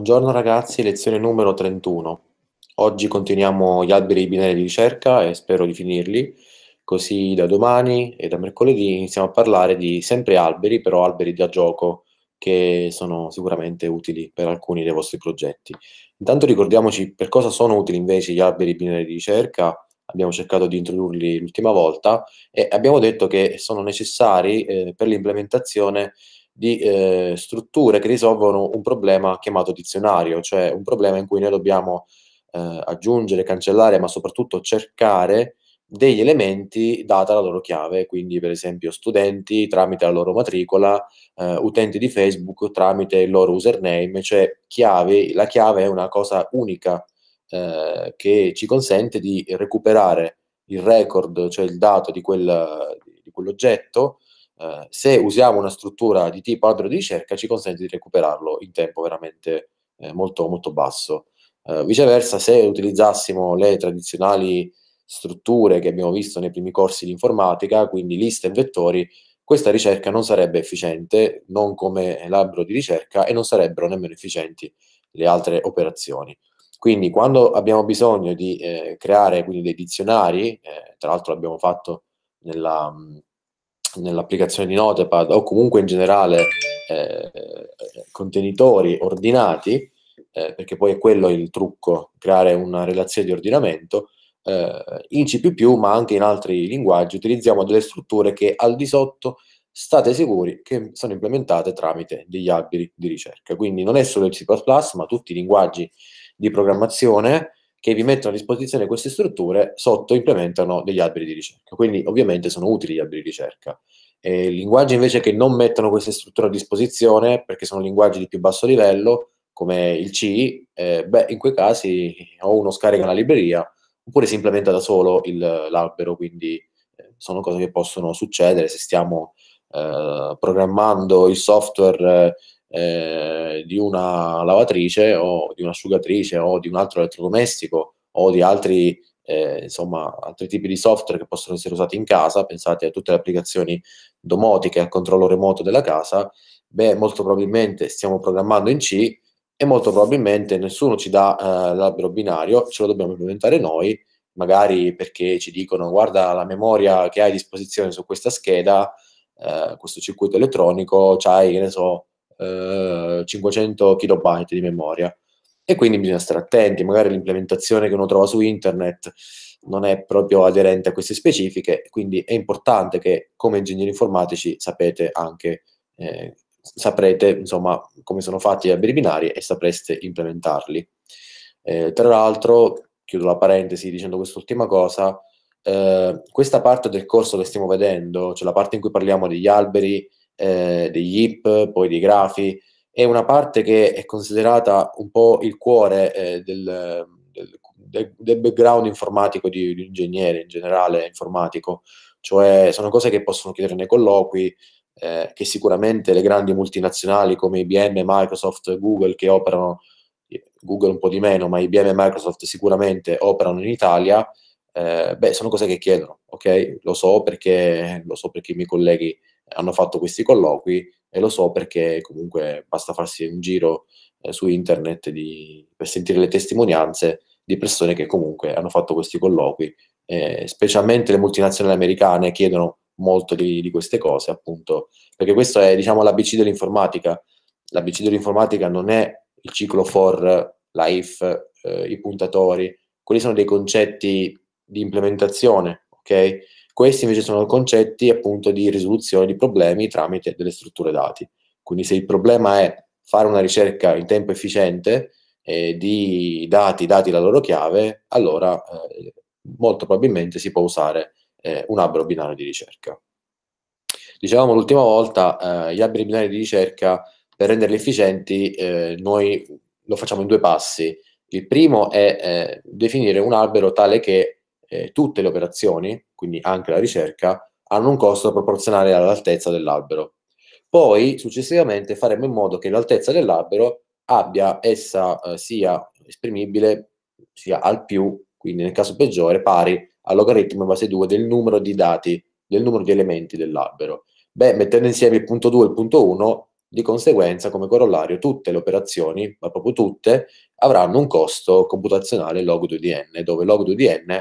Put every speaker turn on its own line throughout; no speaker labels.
Buongiorno ragazzi, lezione numero 31. Oggi continuiamo gli alberi binari di ricerca e spero di finirli, così da domani e da mercoledì iniziamo a parlare di sempre alberi, però alberi da gioco, che sono sicuramente utili per alcuni dei vostri progetti. Intanto ricordiamoci per cosa sono utili invece gli alberi binari di ricerca, abbiamo cercato di introdurli l'ultima volta e abbiamo detto che sono necessari eh, per l'implementazione di eh, strutture che risolvono un problema chiamato dizionario, cioè un problema in cui noi dobbiamo eh, aggiungere, cancellare, ma soprattutto cercare degli elementi data la loro chiave, quindi per esempio studenti tramite la loro matricola, eh, utenti di Facebook tramite il loro username, cioè chiave, la chiave è una cosa unica eh, che ci consente di recuperare il record, cioè il dato di, quel, di quell'oggetto, eh, se usiamo una struttura di tipo albero di ricerca ci consente di recuperarlo in tempo veramente eh, molto, molto basso. Eh, viceversa, se utilizzassimo le tradizionali strutture che abbiamo visto nei primi corsi di informatica, quindi liste e vettori, questa ricerca non sarebbe efficiente, non come l'albero di ricerca, e non sarebbero nemmeno efficienti le altre operazioni. Quindi quando abbiamo bisogno di eh, creare quindi, dei dizionari, eh, tra l'altro l'abbiamo fatto nella, mh, nell'applicazione di Notepad o comunque in generale eh, contenitori ordinati, eh, perché poi è quello il trucco, creare una relazione di ordinamento, eh, in C++ ma anche in altri linguaggi utilizziamo delle strutture che al di sotto state sicuri che sono implementate tramite degli alberi di ricerca. Quindi non è solo il C++, ma tutti i linguaggi di programmazione che vi mettono a disposizione queste strutture, sotto implementano degli alberi di ricerca. Quindi ovviamente sono utili gli alberi di ricerca. E linguaggi invece che non mettono queste strutture a disposizione, perché sono linguaggi di più basso livello, come il C, eh, beh, in quei casi eh, o uno scarica la libreria, oppure si implementa da solo il, l'albero, quindi eh, sono cose che possono succedere se stiamo eh, programmando il software eh, di una lavatrice o di un'asciugatrice o di un altro elettrodomestico o di altri, eh, insomma, altri tipi di software che possono essere usati in casa, pensate a tutte le applicazioni domotiche, a controllo remoto della casa, beh, molto probabilmente stiamo programmando in C e molto probabilmente nessuno ci dà eh, l'albero binario, ce lo dobbiamo implementare noi, magari perché ci dicono guarda la memoria che hai a disposizione su questa scheda, eh, questo circuito elettronico, c'hai, che ne so, 500 eh, kilobyte di memoria. E quindi bisogna stare attenti, magari l'implementazione che uno trova su internet non è proprio aderente a queste specifiche, quindi è importante che come ingegneri informatici sapete anche, eh, saprete insomma come sono fatti gli alberi binari e sapreste implementarli. Eh, tra l'altro, chiudo la parentesi dicendo quest'ultima cosa, eh, questa parte del corso che stiamo vedendo, cioè la parte in cui parliamo degli alberi eh, degli hip, poi dei grafi, è una parte che è considerata un po' il cuore eh, del, del, del, background informatico di, di un ingegnere in generale informatico, cioè sono cose che possono chiedere nei colloqui, eh, che sicuramente le grandi multinazionali come IBM, Microsoft, Google che operano, Google un po' di meno, ma IBM e Microsoft sicuramente operano in Italia, eh, beh, sono cose che chiedono, ok? Lo so perché, lo so perché i miei colleghi hanno fatto questi colloqui e lo so perché comunque basta farsi un giro eh, su internet di, per sentire le testimonianze di persone che comunque hanno fatto questi colloqui, eh, specialmente le multinazionali americane chiedono molto di, di, queste cose, appunto, perché questo è diciamo l'ABC dell'informatica. L'ABC dell'informatica non è il ciclo for, life, eh, i puntatori, quelli sono dei concetti di implementazione, ok? Questi invece sono concetti appunto di risoluzione di problemi tramite delle strutture dati. Quindi se il problema è fare una ricerca in tempo efficiente eh, di dati, dati la loro chiave, allora eh, molto probabilmente si può usare eh, un albero binario di ricerca. Dicevamo l'ultima volta, eh, gli alberi binari di ricerca per renderli efficienti eh, noi lo facciamo in due passi. Il primo è eh, definire un albero tale che eh, tutte le operazioni, quindi anche la ricerca, hanno un costo proporzionale all'altezza dell'albero. Poi successivamente faremo in modo che l'altezza dell'albero abbia essa eh, sia esprimibile sia al più, quindi nel caso peggiore pari al logaritmo in base 2 del numero di dati, del numero di elementi dell'albero. Beh, mettendo insieme il punto 2 e il punto 1, di conseguenza come corollario tutte le operazioni, ma proprio tutte, avranno un costo computazionale log 2 di n, dove log 2 di n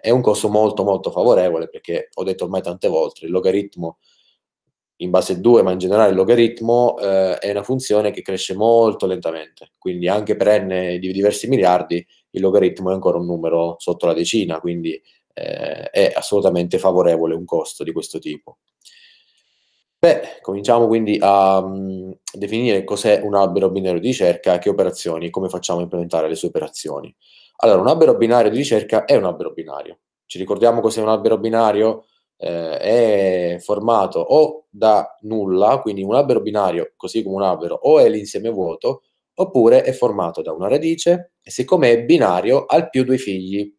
è un costo molto molto favorevole perché ho detto ormai tante volte il logaritmo in base 2 ma in generale il logaritmo eh, è una funzione che cresce molto lentamente quindi anche per n di diversi miliardi il logaritmo è ancora un numero sotto la decina quindi eh, è assolutamente favorevole un costo di questo tipo Beh, cominciamo quindi a um, definire cos'è un albero binario di ricerca, che operazioni, come facciamo a implementare le sue operazioni. Allora, un albero binario di ricerca è un albero binario. Ci ricordiamo cos'è un albero binario? Eh, è formato o da nulla, quindi un albero binario, così come un albero, o è l'insieme vuoto, oppure è formato da una radice e siccome è binario ha più due figli.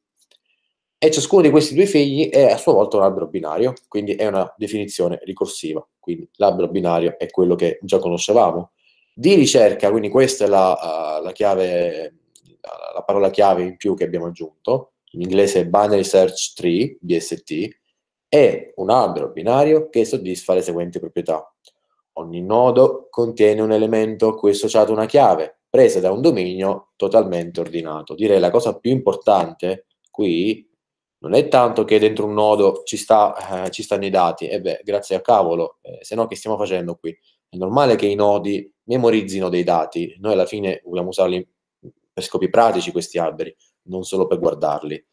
E ciascuno di questi due figli è a sua volta un albero binario, quindi è una definizione ricorsiva. Quindi l'albero binario è quello che già conoscevamo. Di ricerca, quindi questa è la, uh, la chiave la, parola chiave in più che abbiamo aggiunto, in inglese binary search tree, BST, è un albero binario che soddisfa le seguenti proprietà. Ogni nodo contiene un elemento a cui è associata una chiave, presa da un dominio totalmente ordinato. Direi la cosa più importante qui non è tanto che dentro un nodo ci, sta, eh, ci stanno i dati, e beh, grazie a cavolo, eh, se no che stiamo facendo qui? È normale che i nodi memorizzino dei dati, noi alla fine vogliamo usarli per scopi pratici questi alberi, non solo per guardarli.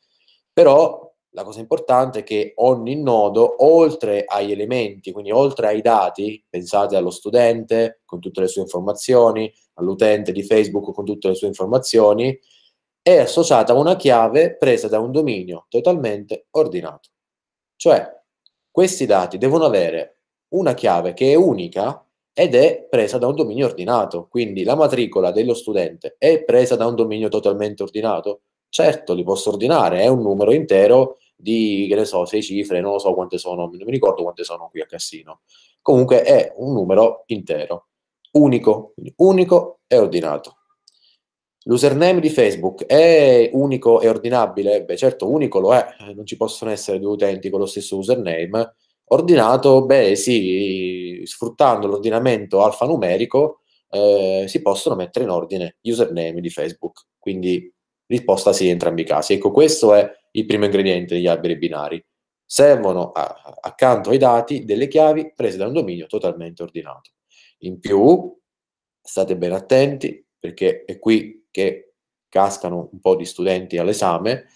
Però la cosa importante è che ogni nodo, oltre agli elementi, quindi oltre ai dati, pensate allo studente con tutte le sue informazioni, all'utente di Facebook con tutte le sue informazioni, è associata a una chiave presa da un dominio totalmente ordinato. Cioè, questi dati devono avere una chiave che è unica ed è presa da un dominio ordinato. Quindi la matricola dello studente è presa da un dominio totalmente ordinato? Certo, li posso ordinare, è un numero intero di, che ne so, sei cifre, non lo so quante sono, non mi ricordo quante sono qui a Cassino. Comunque è un numero intero, unico, unico e ordinato. L'username di Facebook è unico e ordinabile? Beh, certo, unico lo è, eh, non ci possono essere due utenti con lo stesso username, ordinato, beh sì, sfruttando l'ordinamento alfanumerico eh, si possono mettere in ordine username di Facebook. Quindi risposta sì in entrambi i casi. Ecco, questo è il primo ingrediente degli alberi binari. Servono a, accanto ai dati delle chiavi prese da un dominio totalmente ordinato. In più, state ben attenti perché è qui che cascano un po' di studenti all'esame,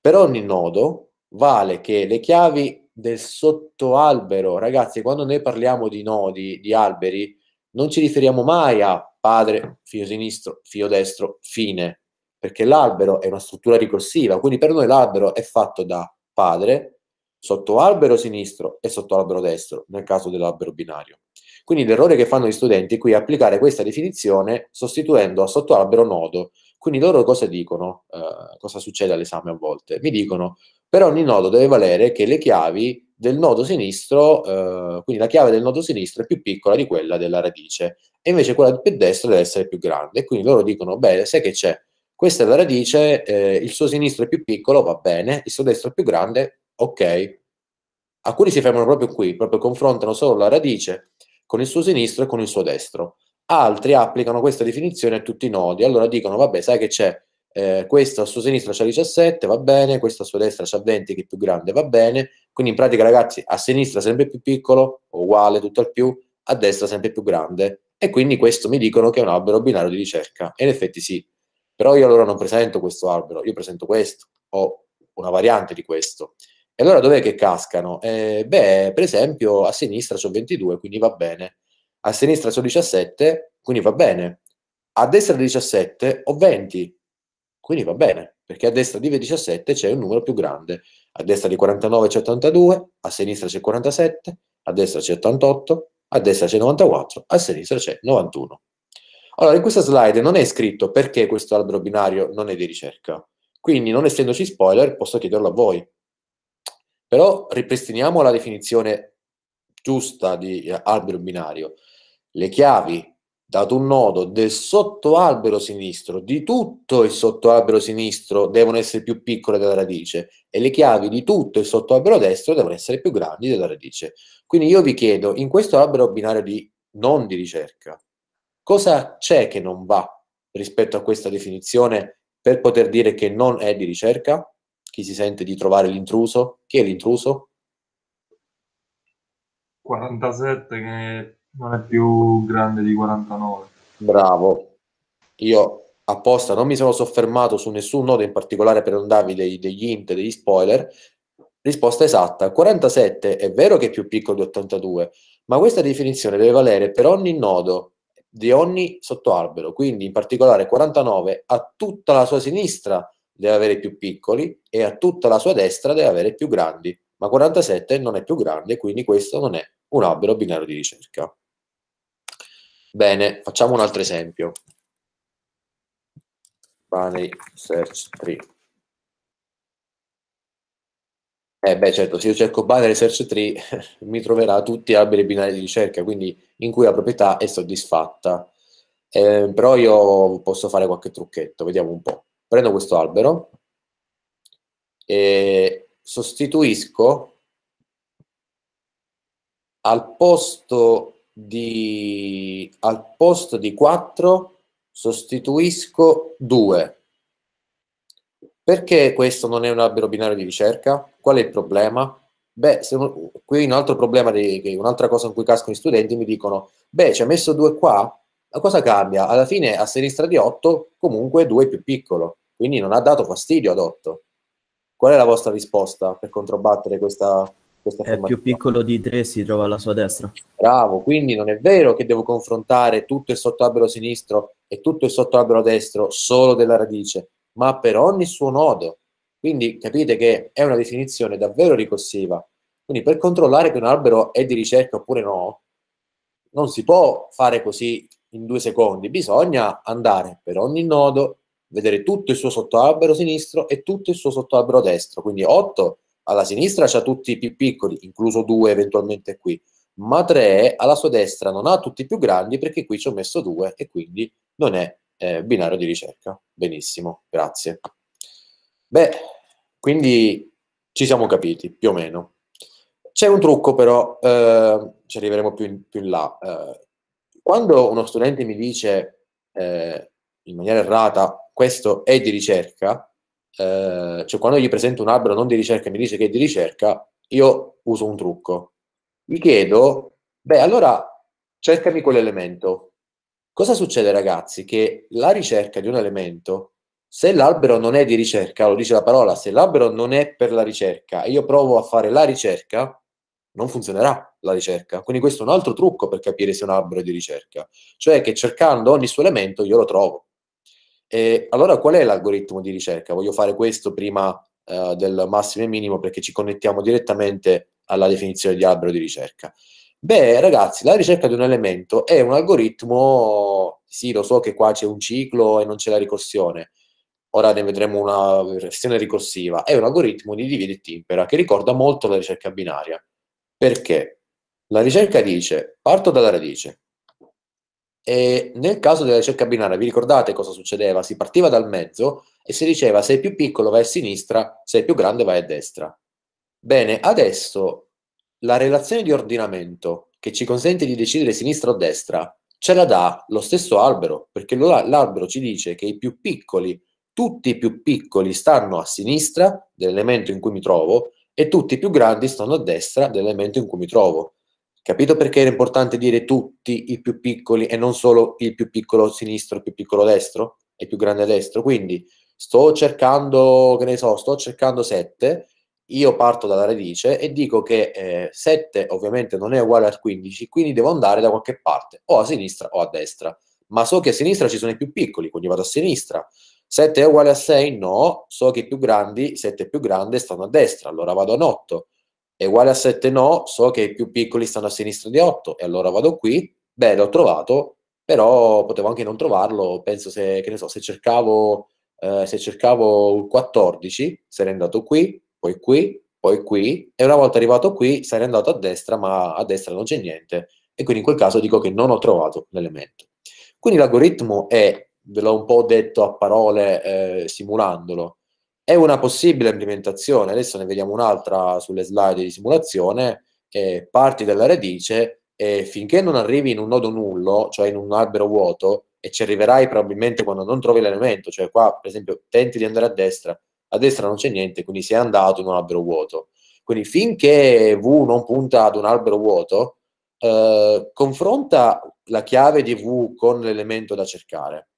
per ogni nodo vale che le chiavi del sottoalbero. Ragazzi, quando noi parliamo di nodi, di alberi, non ci riferiamo mai a padre, filo sinistro, filo destro, fine, perché l'albero è una struttura ricorsiva, quindi per noi l'albero è fatto da padre, sottoalbero sinistro e sottoalbero destro, nel caso dell'albero binario. Quindi l'errore che fanno gli studenti è qui è applicare questa definizione sostituendo a sottoalbero nodo, quindi loro cosa dicono? Eh, cosa succede all'esame a volte? Mi dicono per ogni nodo deve valere che le chiavi del nodo sinistro, eh, quindi la chiave del nodo sinistro è più piccola di quella della radice, e invece quella del destro deve essere più grande. quindi loro dicono, beh, sai che c'è? Questa è la radice, eh, il suo sinistro è più piccolo, va bene, il suo destro è più grande, ok. Alcuni si fermano proprio qui, proprio confrontano solo la radice con il suo sinistro e con il suo destro. Altri applicano questa definizione a tutti i nodi, allora dicono, vabbè, sai che c'è, eh, questo a sua sinistra c'ha 17, va bene, questo a sua destra c'ha 20, che è più grande, va bene. Quindi in pratica, ragazzi, a sinistra sempre più piccolo, uguale, tutto al più, a destra sempre più grande. E quindi questo mi dicono che è un albero binario di ricerca. E in effetti sì. Però io allora non presento questo albero, io presento questo, ho una variante di questo. E allora dov'è che cascano? Eh, beh, per esempio, a sinistra c'ho 22, quindi va bene a sinistra ho 17, quindi va bene. A destra di 17 ho 20, quindi va bene, perché a destra di 17 c'è un numero più grande. A destra di 49 c'è 82, a sinistra c'è 47, a destra c'è 88, a destra c'è 94, a sinistra c'è 91. Allora, in questa slide non è scritto perché questo albero binario non è di ricerca. Quindi, non essendoci spoiler, posso chiederlo a voi. Però ripristiniamo la definizione giusta di eh, albero binario le chiavi dato un nodo del sottoalbero sinistro, di tutto il sottoalbero sinistro devono essere più piccole della radice e le chiavi di tutto il sottoalbero destro devono essere più grandi della radice. Quindi io vi chiedo, in questo albero binario di non di ricerca, cosa c'è che non va rispetto a questa definizione per poter dire che non è di ricerca? Chi si sente di trovare l'intruso? Chi è l'intruso? 47 che non è più grande di 49. Bravo. Io apposta non mi sono soffermato su nessun nodo in particolare per non darvi dei, degli int, degli spoiler. Risposta esatta. 47 è vero che è più piccolo di 82, ma questa definizione deve valere per ogni nodo di ogni sottoalbero. Quindi in particolare 49 a tutta la sua sinistra deve avere più piccoli e a tutta la sua destra deve avere più grandi. Ma 47 non è più grande, quindi questo non è un albero binario di ricerca. Bene, facciamo un altro esempio. Binary search tree. Eh beh certo, se io cerco binary search tree mi troverà tutti alberi binari di ricerca, quindi in cui la proprietà è soddisfatta. Eh, però io posso fare qualche trucchetto, vediamo un po'. Prendo questo albero e sostituisco al posto di, al posto di 4 sostituisco 2. Perché questo non è un albero binario di ricerca? Qual è il problema? Beh, se, qui un altro problema, di, un'altra cosa in cui cascano i studenti, mi dicono, beh, ci ha messo 2 qua, ma cosa cambia? Alla fine a sinistra di 8 comunque 2 è più piccolo, quindi non ha dato fastidio ad 8. Qual è la vostra risposta per controbattere questa, questa è più piccolo di 3 si trova alla sua destra bravo quindi non è vero che devo confrontare tutto il sottoalbero sinistro e tutto il sottoalbero destro solo della radice ma per ogni suo nodo quindi capite che è una definizione davvero ricorsiva quindi per controllare che un albero è di ricerca oppure no non si può fare così in due secondi bisogna andare per ogni nodo vedere tutto il suo sottoalbero sinistro e tutto il suo sottoalbero destro quindi 8 alla sinistra ha tutti i più piccoli, incluso due eventualmente qui, ma tre alla sua destra non ha tutti i più grandi perché qui ci ho messo due e quindi non è eh, binario di ricerca. Benissimo, grazie. Beh, quindi ci siamo capiti più o meno. C'è un trucco però, eh, ci arriveremo più in, più in là. Eh, quando uno studente mi dice eh, in maniera errata questo è di ricerca, eh, cioè quando gli presento un albero non di ricerca e mi dice che è di ricerca, io uso un trucco. Gli chiedo, beh, allora cercami quell'elemento. Cosa succede, ragazzi? Che la ricerca di un elemento, se l'albero non è di ricerca, lo dice la parola, se l'albero non è per la ricerca e io provo a fare la ricerca, non funzionerà la ricerca. Quindi questo è un altro trucco per capire se un albero è di ricerca, cioè che cercando ogni suo elemento io lo trovo. E allora qual è l'algoritmo di ricerca? Voglio fare questo prima eh, del massimo e minimo perché ci connettiamo direttamente alla definizione di albero di ricerca. Beh, ragazzi, la ricerca di un elemento è un algoritmo, sì, lo so che qua c'è un ciclo e non c'è la ricorsione, ora ne vedremo una versione ricorsiva, è un algoritmo di divide e timpera che ricorda molto la ricerca binaria. Perché? La ricerca dice, parto dalla radice, e nel caso della ricerca binaria, vi ricordate cosa succedeva? Si partiva dal mezzo e si diceva se è più piccolo vai a sinistra, se è più grande vai a destra. Bene, adesso la relazione di ordinamento che ci consente di decidere sinistra o destra ce la dà lo stesso albero, perché l'albero ci dice che i più piccoli, tutti i più piccoli stanno a sinistra dell'elemento in cui mi trovo e tutti i più grandi stanno a destra dell'elemento in cui mi trovo. Capito perché era importante dire tutti i più piccoli e non solo il più piccolo sinistro, il più piccolo destro e il più grande destro? Quindi sto cercando, che ne so, sto cercando 7, io parto dalla radice e dico che eh, 7 ovviamente non è uguale al 15, quindi devo andare da qualche parte, o a sinistra o a destra. Ma so che a sinistra ci sono i più piccoli, quindi vado a sinistra. 7 è uguale a 6? No, so che i più grandi, 7 più grande, stanno a destra, allora vado a 8 è uguale a 7 no, so che i più piccoli stanno a sinistra di 8 e allora vado qui, beh l'ho trovato, però potevo anche non trovarlo, penso se, che ne so, se cercavo, eh, se cercavo il 14 sarei andato qui, poi qui, poi qui e una volta arrivato qui sarei andato a destra ma a destra non c'è niente e quindi in quel caso dico che non ho trovato l'elemento. Quindi l'algoritmo è, ve l'ho un po' detto a parole eh, simulandolo, è una possibile implementazione, adesso ne vediamo un'altra sulle slide di simulazione, che parti dalla radice e finché non arrivi in un nodo nullo, cioè in un albero vuoto, e ci arriverai probabilmente quando non trovi l'elemento, cioè qua per esempio tenti di andare a destra, a destra non c'è niente, quindi sei andato in un albero vuoto. Quindi finché V non punta ad un albero vuoto, eh, confronta la chiave di V con l'elemento da cercare.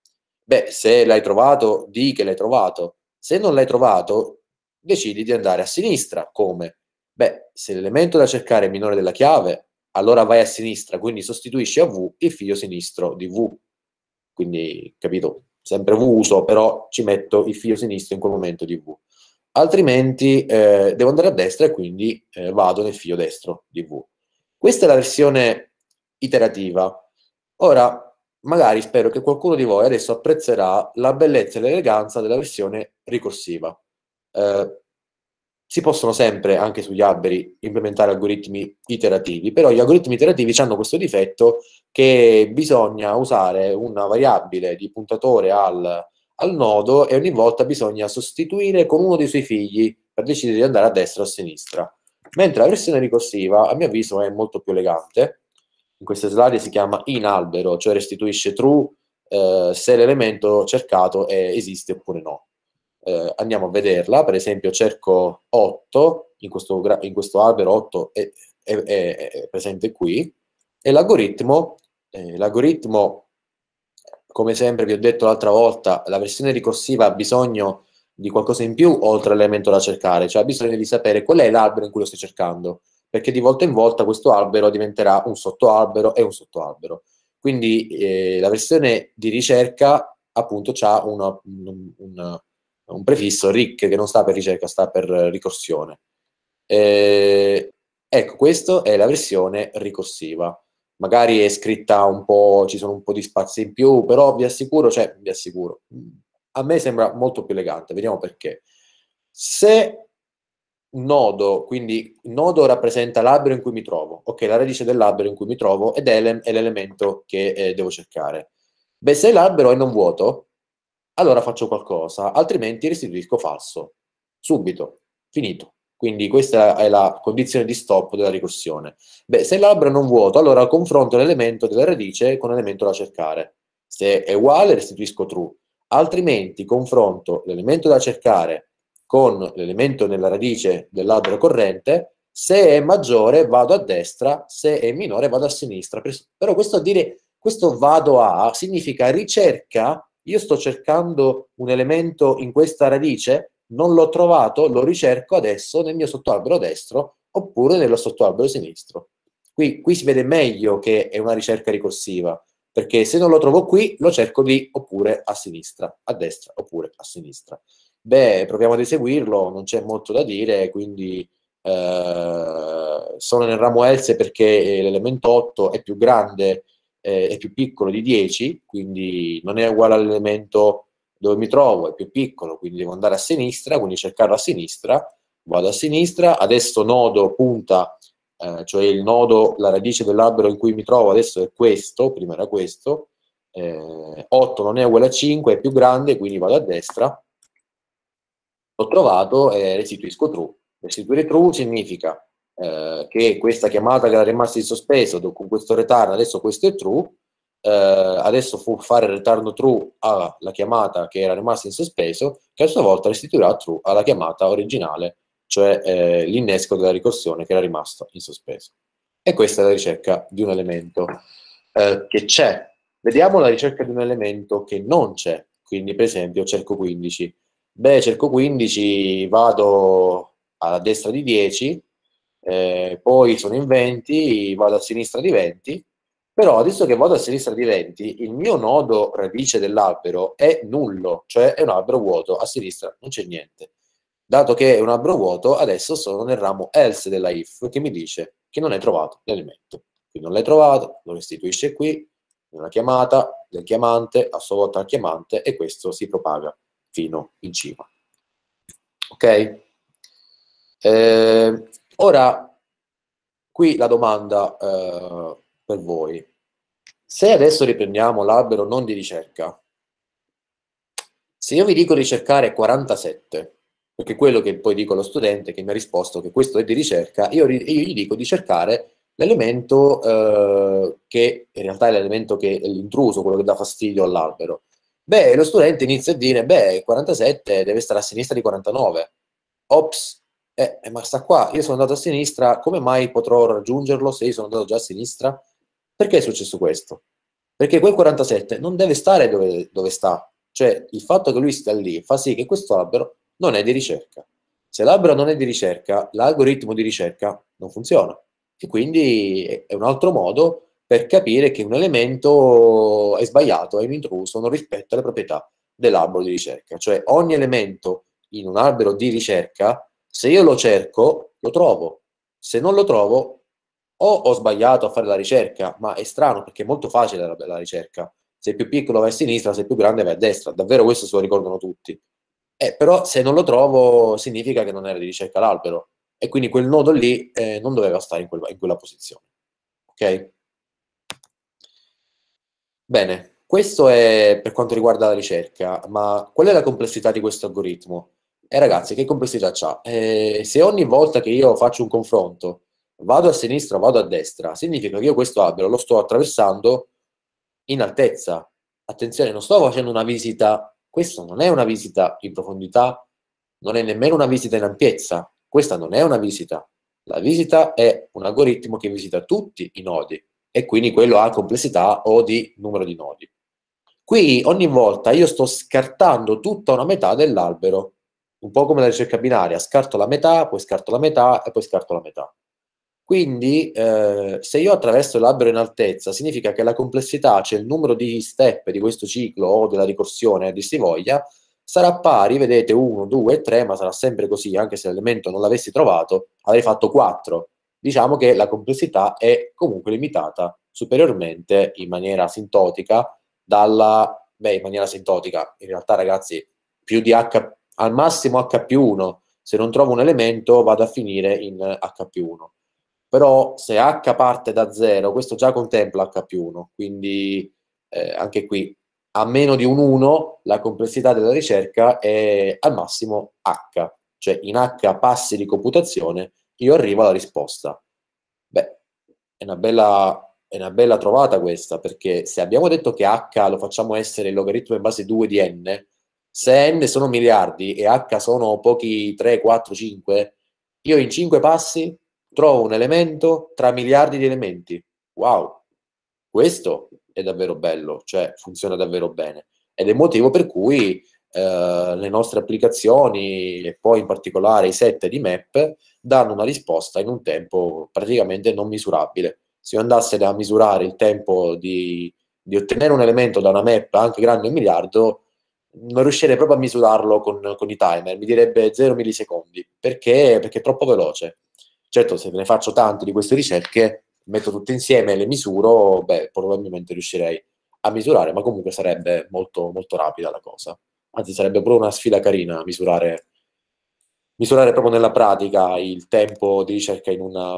Beh, se l'hai trovato, di che l'hai trovato. Se non l'hai trovato, decidi di andare a sinistra. Come? Beh, se l'elemento da cercare è minore della chiave, allora vai a sinistra, quindi sostituisci a V il figlio sinistro di V. Quindi, capito? Sempre V uso, però ci metto il figlio sinistro in quel momento di V. Altrimenti eh, devo andare a destra e quindi eh, vado nel figlio destro di V. Questa è la versione iterativa. Ora, magari spero che qualcuno di voi adesso apprezzerà la bellezza e l'eleganza della versione ricorsiva. Eh, si possono sempre, anche sugli alberi, implementare algoritmi iterativi, però gli algoritmi iterativi hanno questo difetto che bisogna usare una variabile di puntatore al, al nodo e ogni volta bisogna sostituire con uno dei suoi figli per decidere di andare a destra o a sinistra. Mentre la versione ricorsiva, a mio avviso, è molto più elegante in queste slide si chiama in albero, cioè restituisce true eh, se l'elemento cercato è, esiste oppure no. Eh, andiamo a vederla, per esempio cerco 8, in questo, in questo albero 8 è, è, è, presente qui, e l'algoritmo, eh, l'algoritmo, come sempre vi ho detto l'altra volta, la versione ricorsiva ha bisogno di qualcosa in più oltre all'elemento da cercare, cioè ha bisogno di sapere qual è l'albero in cui lo stai cercando perché di volta in volta questo albero diventerà un sottoalbero e un sottoalbero. Quindi eh, la versione di ricerca appunto ha un, un, prefisso RIC che non sta per ricerca, sta per ricorsione. Eh, ecco, questa è la versione ricorsiva. Magari è scritta un po', ci sono un po' di spazi in più, però vi assicuro, cioè vi assicuro, a me sembra molto più elegante, vediamo perché. Se nodo, quindi nodo rappresenta l'albero in cui mi trovo, ok, la radice dell'albero in cui mi trovo ed elem è l'elemento che eh, devo cercare. Beh, se l'albero è non vuoto, allora faccio qualcosa, altrimenti restituisco falso, subito, finito. Quindi questa è la condizione di stop della ricorsione. Beh, se l'albero è non vuoto, allora confronto l'elemento della radice con l'elemento da cercare. Se è uguale, restituisco true. Altrimenti confronto l'elemento da cercare con l'elemento nella radice dell'albero corrente, se è maggiore vado a destra, se è minore vado a sinistra. Però questo a dire, questo vado a, significa ricerca, io sto cercando un elemento in questa radice, non l'ho trovato, lo ricerco adesso nel mio sottoalbero destro oppure nello sottoalbero sinistro. Qui, qui si vede meglio che è una ricerca ricorsiva, perché se non lo trovo qui, lo cerco lì oppure a sinistra, a destra oppure a sinistra beh, proviamo ad eseguirlo, non c'è molto da dire, quindi eh, sono nel ramo else perché eh, l'elemento 8 è più grande eh, è più piccolo di 10, quindi non è uguale all'elemento dove mi trovo, è più piccolo, quindi devo andare a sinistra, quindi cercarlo a sinistra, vado a sinistra, adesso nodo punta, eh, cioè il nodo, la radice dell'albero in cui mi trovo adesso è questo, prima era questo, eh, 8 non è uguale a 5, è più grande, quindi vado a destra, l'ho trovato e eh, restituisco true. Restituire true significa eh, che questa chiamata che era rimasta in sospeso con questo return, adesso questo è true, eh, adesso può fare il return true alla chiamata che era rimasta in sospeso, che a sua volta restituirà true alla chiamata originale, cioè eh, l'innesco della ricorsione che era rimasto in sospeso. E questa è la ricerca di un elemento eh, che c'è. Vediamo la ricerca di un elemento che non c'è, quindi per esempio cerco 15 Beh, cerco 15, vado alla destra di 10, eh, poi sono in 20, vado a sinistra di 20, però adesso che vado a sinistra di 20, il mio nodo radice dell'albero è nullo, cioè è un albero vuoto, a sinistra non c'è niente. Dato che è un albero vuoto, adesso sono nel ramo else della if, che mi dice che non hai trovato l'elemento. Quindi non l'hai trovato, lo restituisce qui, una chiamata del chiamante, a sua volta al chiamante, e questo si propaga fino in cima. Ok? Eh, ora, qui la domanda eh, per voi. Se adesso riprendiamo l'albero non di ricerca, se io vi dico di cercare 47, perché quello che poi dico allo studente che mi ha risposto che questo è di ricerca, io, io gli dico di cercare l'elemento eh, che in realtà è l'elemento che è l'intruso, quello che dà fastidio all'albero. Beh, lo studente inizia a dire, beh, 47 deve stare a sinistra di 49. Ops, eh, eh, ma sta qua, io sono andato a sinistra, come mai potrò raggiungerlo se io sono andato già a sinistra? Perché è successo questo? Perché quel 47 non deve stare dove, dove sta. Cioè, il fatto che lui stia lì fa sì che questo albero non è di ricerca. Se l'albero non è di ricerca, l'algoritmo di ricerca non funziona. E quindi è un altro modo per capire che un elemento è sbagliato, è un intruso, non rispetta le proprietà dell'albero di ricerca. Cioè ogni elemento in un albero di ricerca, se io lo cerco, lo trovo. Se non lo trovo, o ho sbagliato a fare la ricerca, ma è strano perché è molto facile la, la ricerca. Se è più piccolo va a sinistra, se è più grande va a destra. Davvero questo se lo ricordano tutti. Eh, però se non lo trovo significa che non era di ricerca l'albero e quindi quel nodo lì eh, non doveva stare in, quel, in quella posizione. Ok? Bene, questo è per quanto riguarda la ricerca, ma qual è la complessità di questo algoritmo? E eh, ragazzi, che complessità c'ha? Eh, se ogni volta che io faccio un confronto vado a sinistra, o vado a destra, significa che io questo albero lo sto attraversando in altezza. Attenzione, non sto facendo una visita, questa non è una visita in profondità, non è nemmeno una visita in ampiezza, questa non è una visita. La visita è un algoritmo che visita tutti i nodi, e quindi quello ha complessità o di numero di nodi. Qui ogni volta io sto scartando tutta una metà dell'albero, un po' come la ricerca binaria, scarto la metà, poi scarto la metà e poi scarto la metà. Quindi eh, se io attraverso l'albero in altezza, significa che la complessità, cioè il numero di step di questo ciclo o della ricorsione di si voglia, sarà pari, vedete, 1, 2, 3, ma sarà sempre così, anche se l'elemento non l'avessi trovato, avrei fatto 4, diciamo che la complessità è comunque limitata superiormente in maniera sintotica dalla... Beh, in maniera sintotica, in realtà ragazzi, più di H, al massimo H più 1, se non trovo un elemento vado a finire in H più 1. Però se H parte da 0, questo già contempla H più 1, quindi eh, anche qui a meno di un 1 la complessità della ricerca è al massimo H, cioè in H passi di computazione io arrivo alla risposta. Beh, è una bella è una bella trovata questa, perché se abbiamo detto che h lo facciamo essere il logaritmo in base 2 di n, se n sono miliardi e h sono pochi 3, 4, 5, io in 5 passi trovo un elemento tra miliardi di elementi. Wow, questo è davvero bello, cioè funziona davvero bene. Ed è il motivo per cui eh, le nostre applicazioni e poi in particolare i set di map danno una risposta in un tempo praticamente non misurabile. Se io andasse a misurare il tempo di, di ottenere un elemento da una map anche grande un miliardo, non riuscirei proprio a misurarlo con, con i timer, mi direbbe 0 millisecondi, perché? perché è troppo veloce. Certo, se ne faccio tante di queste ricerche, metto tutte insieme e le misuro, beh, probabilmente riuscirei a misurare, ma comunque sarebbe molto, molto rapida la cosa anzi sarebbe proprio una sfida carina misurare, misurare proprio nella pratica il tempo di ricerca in una,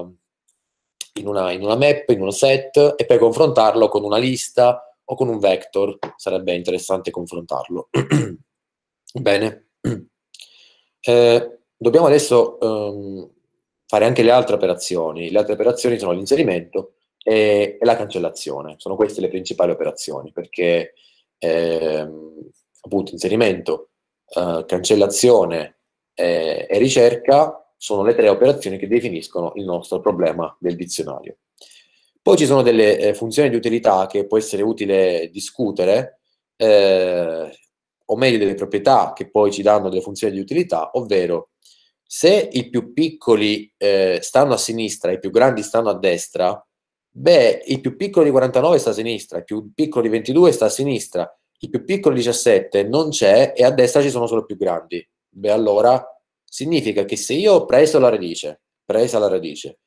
in una, in una map, in un set, e poi confrontarlo con una lista o con un vector, sarebbe interessante confrontarlo. Bene. Eh, dobbiamo adesso um, fare anche le altre operazioni. Le altre operazioni sono l'inserimento e, e la cancellazione. Sono queste le principali operazioni, perché eh, appunto inserimento, eh, cancellazione eh, e ricerca sono le tre operazioni che definiscono il nostro problema del dizionario. Poi ci sono delle eh, funzioni di utilità che può essere utile discutere, eh, o meglio delle proprietà che poi ci danno delle funzioni di utilità, ovvero se i più piccoli eh, stanno a sinistra e i più grandi stanno a destra, beh, il più piccolo di 49 sta a sinistra, il più piccolo di 22 sta a sinistra, i più piccoli 17 non c'è e a destra ci sono solo più grandi. Beh, allora significa che se io ho preso la radice, presa la radice,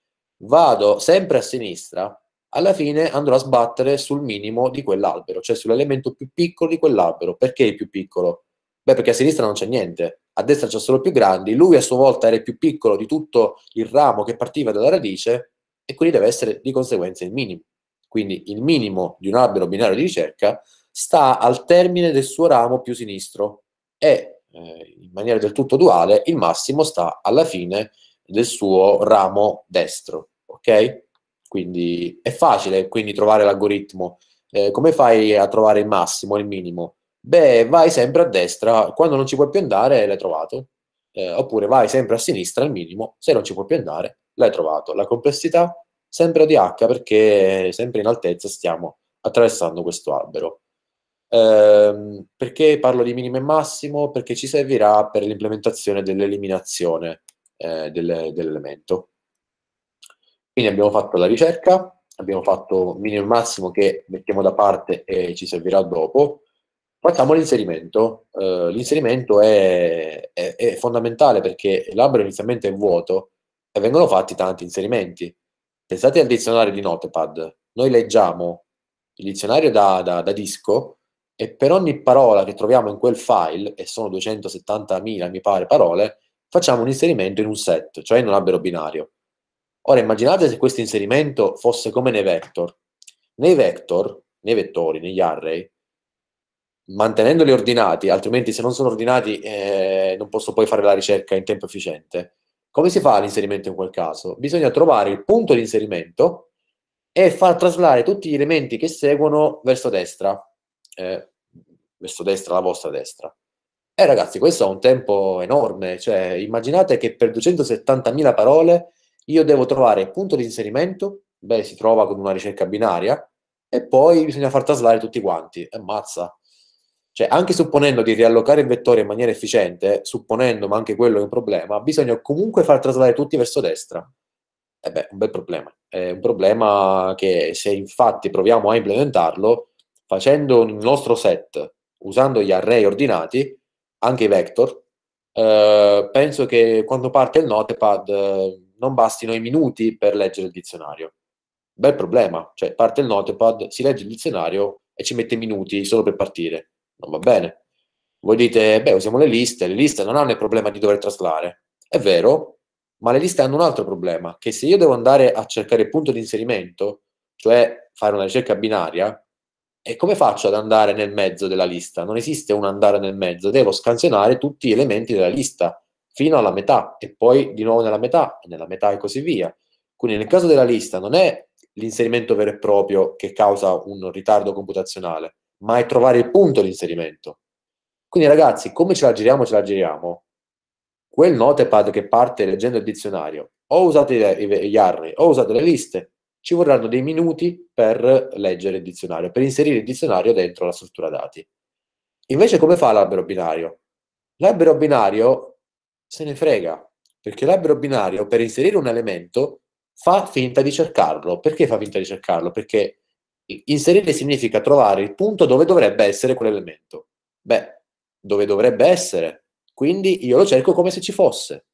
vado sempre a sinistra, alla fine andrò a sbattere sul minimo di quell'albero, cioè sull'elemento più piccolo di quell'albero. Perché il più piccolo? Beh, perché a sinistra non c'è niente, a destra c'è solo più grandi, lui a sua volta era il più piccolo di tutto il ramo che partiva dalla radice e quindi deve essere di conseguenza il minimo. Quindi il minimo di un albero binario di ricerca è sta al termine del suo ramo più sinistro e eh, in maniera del tutto duale il massimo sta alla fine del suo ramo destro, ok? Quindi è facile quindi trovare l'algoritmo. Eh, come fai a trovare il massimo e il minimo? Beh, vai sempre a destra, quando non ci puoi più andare l'hai trovato. Eh, oppure vai sempre a sinistra al minimo, se non ci puoi più andare l'hai trovato. La complessità sempre di h perché sempre in altezza stiamo attraversando questo albero. Ehm, perché parlo di minimo e massimo? Perché ci servirà per l'implementazione dell'eliminazione eh, del, dell'elemento. Quindi abbiamo fatto la ricerca, abbiamo fatto minimo e massimo che mettiamo da parte e ci servirà dopo. Facciamo l'inserimento. Eh, l'inserimento è, è, è, fondamentale perché l'albero inizialmente è vuoto e vengono fatti tanti inserimenti. Pensate al dizionario di Notepad. Noi leggiamo il dizionario da, da, da disco e per ogni parola che troviamo in quel file, e sono 270.000 mi pare parole, facciamo un inserimento in un set, cioè in un albero binario. Ora immaginate se questo inserimento fosse come nei vector. Nei vector, nei vettori, negli array, mantenendoli ordinati, altrimenti se non sono ordinati eh, non posso poi fare la ricerca in tempo efficiente. Come si fa l'inserimento in quel caso? Bisogna trovare il punto di inserimento e far traslare tutti gli elementi che seguono verso destra eh, verso destra, la vostra destra. E eh, ragazzi, questo è un tempo enorme, cioè immaginate che per 270.000 parole io devo trovare il punto di inserimento, beh, si trova con una ricerca binaria, e poi bisogna far traslare tutti quanti, e eh, ammazza. Cioè, anche supponendo di riallocare il vettore in maniera efficiente, eh, supponendo, ma anche quello è un problema, bisogna comunque far traslare tutti verso destra. E beh, un bel problema. È un problema che se infatti proviamo a implementarlo, facendo il nostro set, usando gli array ordinati, anche i vector, eh, penso che quando parte il notepad eh, non bastino i minuti per leggere il dizionario. Bel problema, cioè parte il notepad, si legge il dizionario e ci mette minuti solo per partire. Non va bene. Voi dite, beh, usiamo le liste, le liste non hanno il problema di dover traslare. È vero, ma le liste hanno un altro problema, che se io devo andare a cercare il punto di inserimento, cioè fare una ricerca binaria, e come faccio ad andare nel mezzo della lista? Non esiste un andare nel mezzo, devo scansionare tutti gli elementi della lista fino alla metà e poi di nuovo nella metà e nella metà e così via. Quindi nel caso della lista non è l'inserimento vero e proprio che causa un ritardo computazionale, ma è trovare il punto di inserimento. Quindi ragazzi, come ce la giriamo, ce la giriamo. Quel notepad che parte leggendo il dizionario, o usate gli array, o usate le liste, ci vorranno dei minuti per leggere il dizionario, per inserire il dizionario dentro la struttura dati. Invece come fa l'albero binario? L'albero binario se ne frega, perché l'albero binario per inserire un elemento fa finta di cercarlo. Perché fa finta di cercarlo? Perché inserire significa trovare il punto dove dovrebbe essere quell'elemento. Beh, dove dovrebbe essere. Quindi io lo cerco come se ci fosse.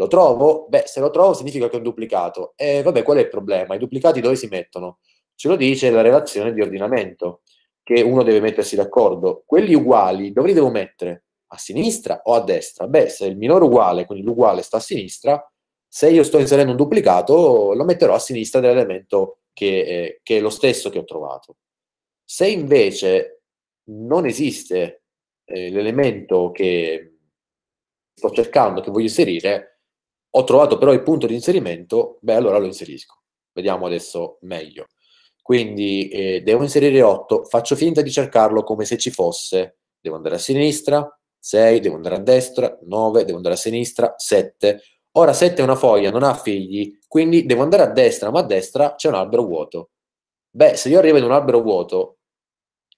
Lo trovo? Beh, se lo trovo significa che è un duplicato. E eh, vabbè, qual è il problema? I duplicati dove si mettono? Ce lo dice la relazione di ordinamento, che uno deve mettersi d'accordo. Quelli uguali dove li devo mettere? A sinistra o a destra? Beh, se il minore uguale, quindi l'uguale sta a sinistra, se io sto inserendo un duplicato, lo metterò a sinistra dell'elemento che, eh, che è lo stesso che ho trovato. Se invece non esiste eh, l'elemento che sto cercando, che voglio inserire, ho trovato però il punto di inserimento, beh allora lo inserisco. Vediamo adesso meglio. Quindi eh, devo inserire 8, faccio finta di cercarlo come se ci fosse. Devo andare a sinistra, 6, devo andare a destra, 9, devo andare a sinistra, 7. Ora 7 è una foglia, non ha figli, quindi devo andare a destra, ma a destra c'è un albero vuoto. Beh, se io arrivo in un albero vuoto,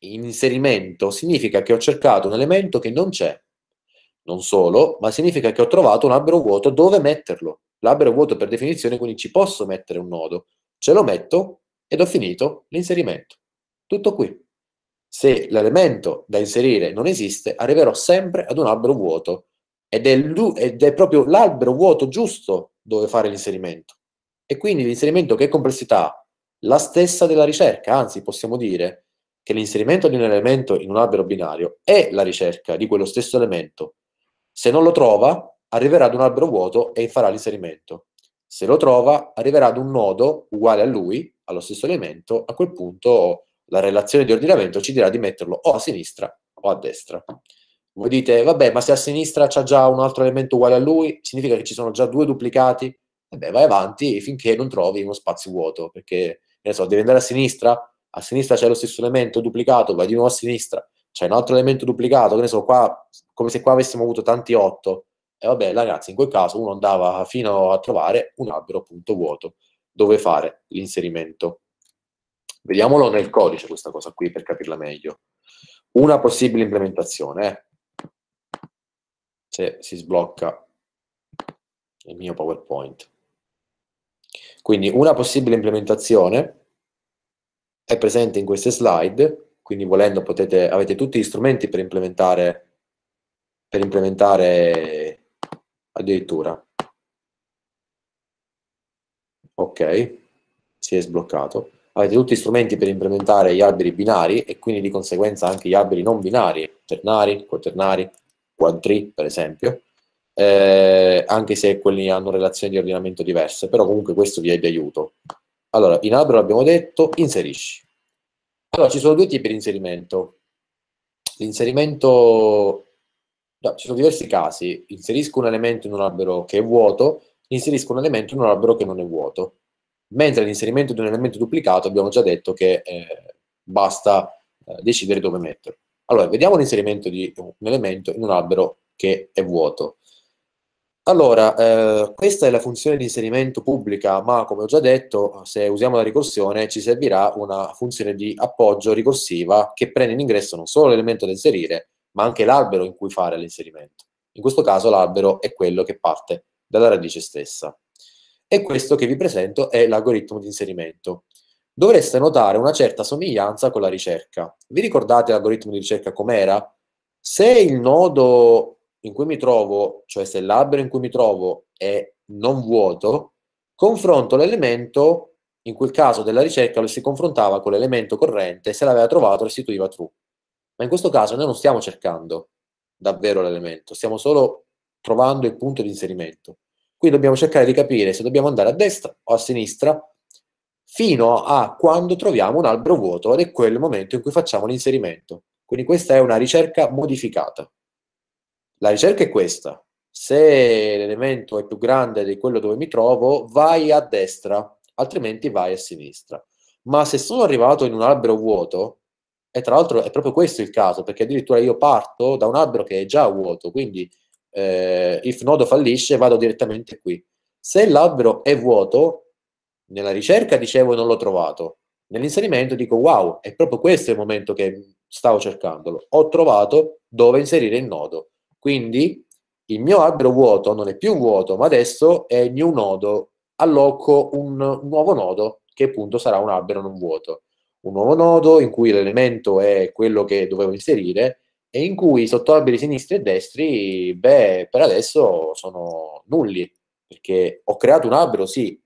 inserimento significa che ho cercato un elemento che non c'è. Non solo, ma significa che ho trovato un albero vuoto dove metterlo. L'albero vuoto per definizione, quindi ci posso mettere un nodo. Ce lo metto ed ho finito l'inserimento. Tutto qui. Se l'elemento da inserire non esiste, arriverò sempre ad un albero vuoto. Ed è, ed è proprio l'albero vuoto giusto dove fare l'inserimento. E quindi l'inserimento che complessità La stessa della ricerca, anzi possiamo dire che l'inserimento di un elemento in un albero binario è la ricerca di quello stesso elemento, se non lo trova, arriverà ad un albero vuoto e farà l'inserimento. Se lo trova, arriverà ad un nodo uguale a lui, allo stesso elemento, a quel punto la relazione di ordinamento ci dirà di metterlo o a sinistra o a destra. Voi dite, vabbè, ma se a sinistra c'è già un altro elemento uguale a lui, significa che ci sono già due duplicati? Vabbè, vai avanti finché non trovi uno spazio vuoto, perché, ne so, devi andare a sinistra, a sinistra c'è lo stesso elemento duplicato, vai di nuovo a sinistra, c'è cioè, un altro elemento duplicato, che ne so, qua, come se qua avessimo avuto tanti 8. E vabbè, ragazzi, in quel caso uno andava fino a trovare un albero punto vuoto dove fare l'inserimento. Vediamolo nel codice questa cosa qui per capirla meglio. Una possibile implementazione, eh. se si sblocca il mio PowerPoint. Quindi una possibile implementazione è presente in queste slide quindi volendo potete, avete tutti gli strumenti per implementare, per implementare addirittura. Ok, si è sbloccato. Avete tutti gli strumenti per implementare gli alberi binari e quindi di conseguenza anche gli alberi non binari, ternari, quaternari, quadri per esempio, eh, anche se quelli hanno relazioni di ordinamento diverse, però comunque questo vi è di aiuto. Allora, in albero abbiamo detto, inserisci. Allora, ci sono due tipi di inserimento. L'inserimento, no, ci sono diversi casi. Inserisco un elemento in un albero che è vuoto, inserisco un elemento in un albero che non è vuoto. Mentre l'inserimento di un elemento duplicato abbiamo già detto che eh, basta eh, decidere dove metterlo. Allora, vediamo l'inserimento di un elemento in un albero che è vuoto. Allora, eh, questa è la funzione di inserimento pubblica, ma come ho già detto, se usiamo la ricorsione ci servirà una funzione di appoggio ricorsiva che prende in ingresso non solo l'elemento da inserire, ma anche l'albero in cui fare l'inserimento. In questo caso l'albero è quello che parte dalla radice stessa. E questo che vi presento è l'algoritmo di inserimento. Dovreste notare una certa somiglianza con la ricerca. Vi ricordate l'algoritmo di ricerca com'era? Se il nodo in cui mi trovo, cioè se l'albero in cui mi trovo è non vuoto, confronto l'elemento, in quel caso della ricerca lo si confrontava con l'elemento corrente, se l'aveva trovato restituiva true. Ma in questo caso noi non stiamo cercando davvero l'elemento, stiamo solo trovando il punto di inserimento. Qui dobbiamo cercare di capire se dobbiamo andare a destra o a sinistra fino a quando troviamo un albero vuoto ed è quel momento in cui facciamo l'inserimento. Quindi questa è una ricerca modificata. La ricerca è questa. Se l'elemento è più grande di quello dove mi trovo, vai a destra, altrimenti vai a sinistra. Ma se sono arrivato in un albero vuoto, e tra l'altro è proprio questo il caso, perché addirittura io parto da un albero che è già vuoto, quindi eh, if nodo fallisce vado direttamente qui. Se l'albero è vuoto, nella ricerca dicevo non l'ho trovato, nell'inserimento dico wow, è proprio questo il momento che stavo cercandolo, ho trovato dove inserire il nodo. Quindi il mio albero vuoto non è più un vuoto, ma adesso è il new nodo. Alloco un, un nuovo nodo che appunto sarà un albero non vuoto. Un nuovo nodo in cui l'elemento è quello che dovevo inserire e in cui i sottoalberi sinistri e destri, beh, per adesso sono nulli, perché ho creato un albero, sì,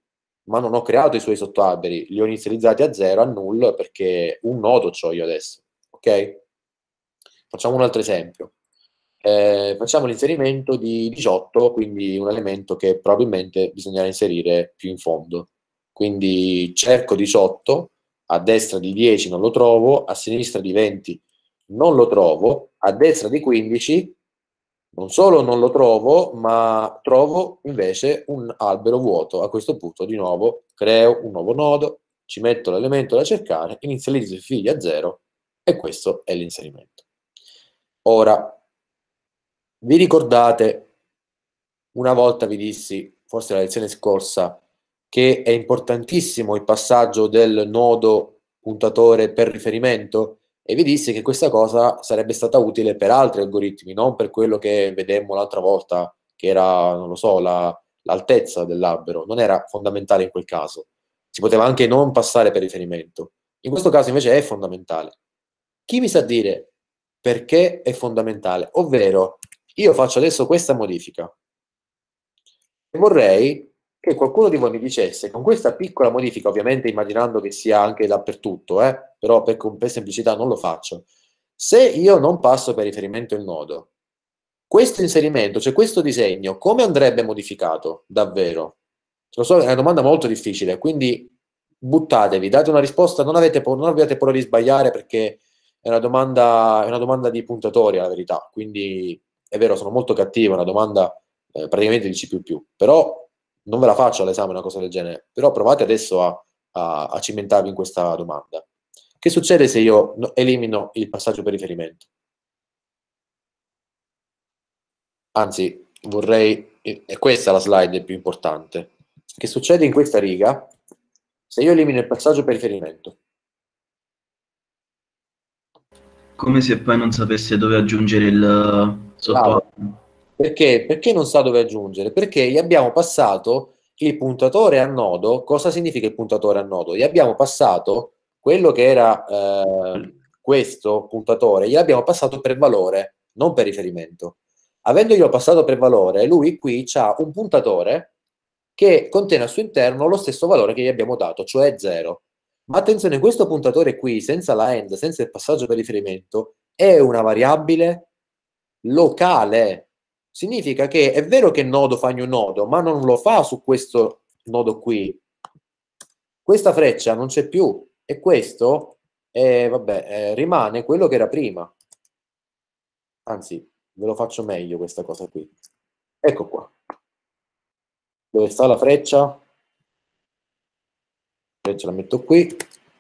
ma non ho creato i suoi sottoalberi, li ho inizializzati a zero, a null, perché un nodo ho io adesso, ok? Facciamo un altro esempio eh, facciamo l'inserimento di 18, quindi un elemento che probabilmente bisognerà inserire più in fondo. Quindi cerco 18, a destra di 10 non lo trovo, a sinistra di 20 non lo trovo, a destra di 15 non solo non lo trovo, ma trovo invece un albero vuoto. A questo punto di nuovo creo un nuovo nodo, ci metto l'elemento da cercare, inizializzo i figli a 0 e questo è l'inserimento. Ora, vi ricordate, una volta vi dissi, forse la lezione scorsa, che è importantissimo il passaggio del nodo puntatore per riferimento? E vi dissi che questa cosa sarebbe stata utile per altri algoritmi, non per quello che vedemmo l'altra volta, che era, non lo so, la, l'altezza dell'albero. Non era fondamentale in quel caso. Si poteva anche non passare per riferimento. In questo caso invece è fondamentale. Chi mi sa dire perché è fondamentale? Ovvero, io faccio adesso questa modifica. E vorrei che qualcuno di voi mi dicesse, con questa piccola modifica, ovviamente immaginando che sia anche dappertutto, eh, però per, per semplicità non lo faccio, se io non passo per riferimento il nodo, questo inserimento, cioè questo disegno, come andrebbe modificato davvero? Lo so, è una domanda molto difficile, quindi buttatevi, date una risposta, non, avete, non abbiate paura di sbagliare perché è una domanda, è una domanda di puntatoria la verità, quindi è vero, sono molto cattivo, è una domanda eh, praticamente di C++, però non ve la faccio all'esame una cosa del genere, però provate adesso a, a, a cimentarvi in questa domanda. Che succede se io elimino il passaggio per riferimento? Anzi, vorrei, e eh, questa è la slide più importante, che succede in questa riga se io elimino il passaggio per riferimento? Come se poi non sapesse dove aggiungere il eh, sottofondo. No. Perché? Perché non sa dove aggiungere? Perché gli abbiamo passato il puntatore a nodo. Cosa significa il puntatore a nodo? Gli abbiamo passato quello che era eh, questo puntatore, gli abbiamo passato per valore, non per riferimento. Avendoglielo passato per valore, lui qui ha un puntatore che contiene al suo interno lo stesso valore che gli abbiamo dato, cioè 0. Ma attenzione, questo puntatore qui, senza la end, senza il passaggio per riferimento, è una variabile locale. Significa che è vero che nodo fa new nodo, ma non lo fa su questo nodo qui. Questa freccia non c'è più e questo eh, vabbè, eh, rimane quello che era prima. Anzi, ve lo faccio meglio questa cosa qui. Ecco qua. Dove sta la freccia? Eh, ce la metto qui,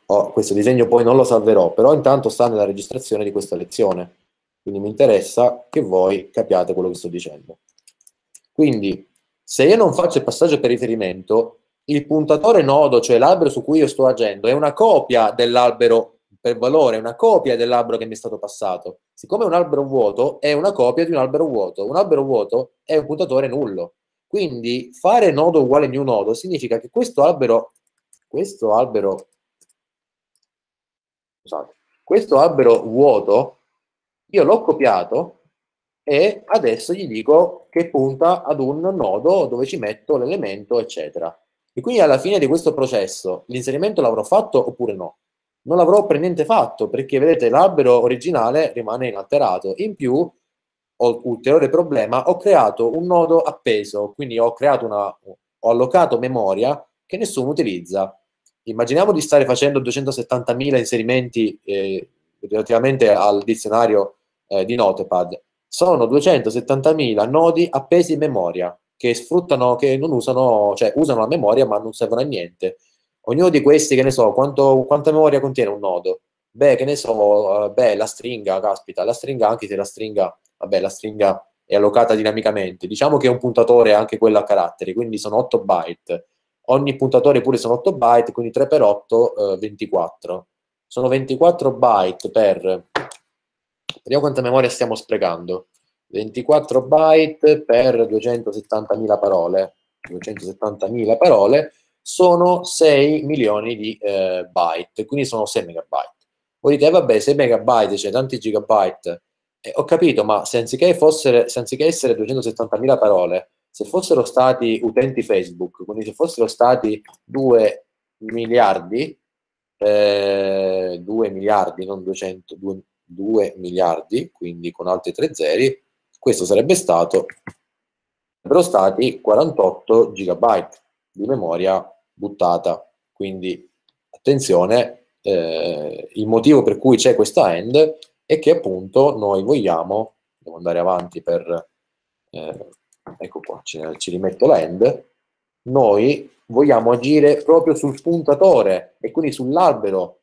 oh, questo disegno poi non lo salverò, però intanto sta nella registrazione di questa lezione, quindi mi interessa che voi capiate quello che sto dicendo. Quindi, se io non faccio il passaggio per riferimento, il puntatore nodo, cioè l'albero su cui io sto agendo, è una copia dell'albero per valore, è una copia dell'albero che mi è stato passato. Siccome un albero vuoto, è una copia di un albero vuoto. Un albero vuoto è un puntatore nullo. Quindi fare nodo uguale new nodo significa che questo albero questo albero, scusate, questo albero vuoto, io l'ho copiato e adesso gli dico che punta ad un nodo dove ci metto l'elemento, eccetera. E quindi alla fine di questo processo l'inserimento l'avrò fatto oppure no? Non l'avrò per niente fatto perché vedete l'albero originale rimane inalterato. In più, ulteriore problema, ho creato un nodo appeso, quindi ho, una, ho allocato memoria che nessuno utilizza. Immaginiamo di stare facendo 270.000 inserimenti eh, relativamente al dizionario eh, di Notepad. Sono 270.000 nodi appesi in memoria che sfruttano, che non usano, cioè usano la memoria ma non servono a niente. Ognuno di questi, che ne so, quanto, quanta memoria contiene un nodo? Beh, che ne so, eh, beh, la stringa, caspita, la stringa, anche se la stringa, vabbè, la stringa è allocata dinamicamente. Diciamo che è un puntatore anche quello a caratteri, quindi sono 8 byte ogni puntatore pure sono 8 byte, quindi 3 per 8, eh, 24. Sono 24 byte per... Vediamo quanta memoria stiamo sprecando. 24 byte per 270.000 parole. 270.000 parole sono 6 milioni di eh, byte, quindi sono 6 megabyte. Voi dite, eh, vabbè, 6 megabyte, cioè tanti gigabyte. Eh, ho capito, ma se anziché, fossere, se anziché essere 270.000 parole, se fossero stati utenti Facebook, quindi se fossero stati 2 miliardi, eh, 2 miliardi, non 200, 2, 2 miliardi, quindi con altri tre zeri, questo sarebbe stato, sarebbero stati 48 gigabyte di memoria buttata. Quindi attenzione, eh, il motivo per cui c'è questa end è che appunto noi vogliamo, devo andare avanti per... Eh, ecco qua, ci rimetto la end, noi vogliamo agire proprio sul puntatore e quindi sull'albero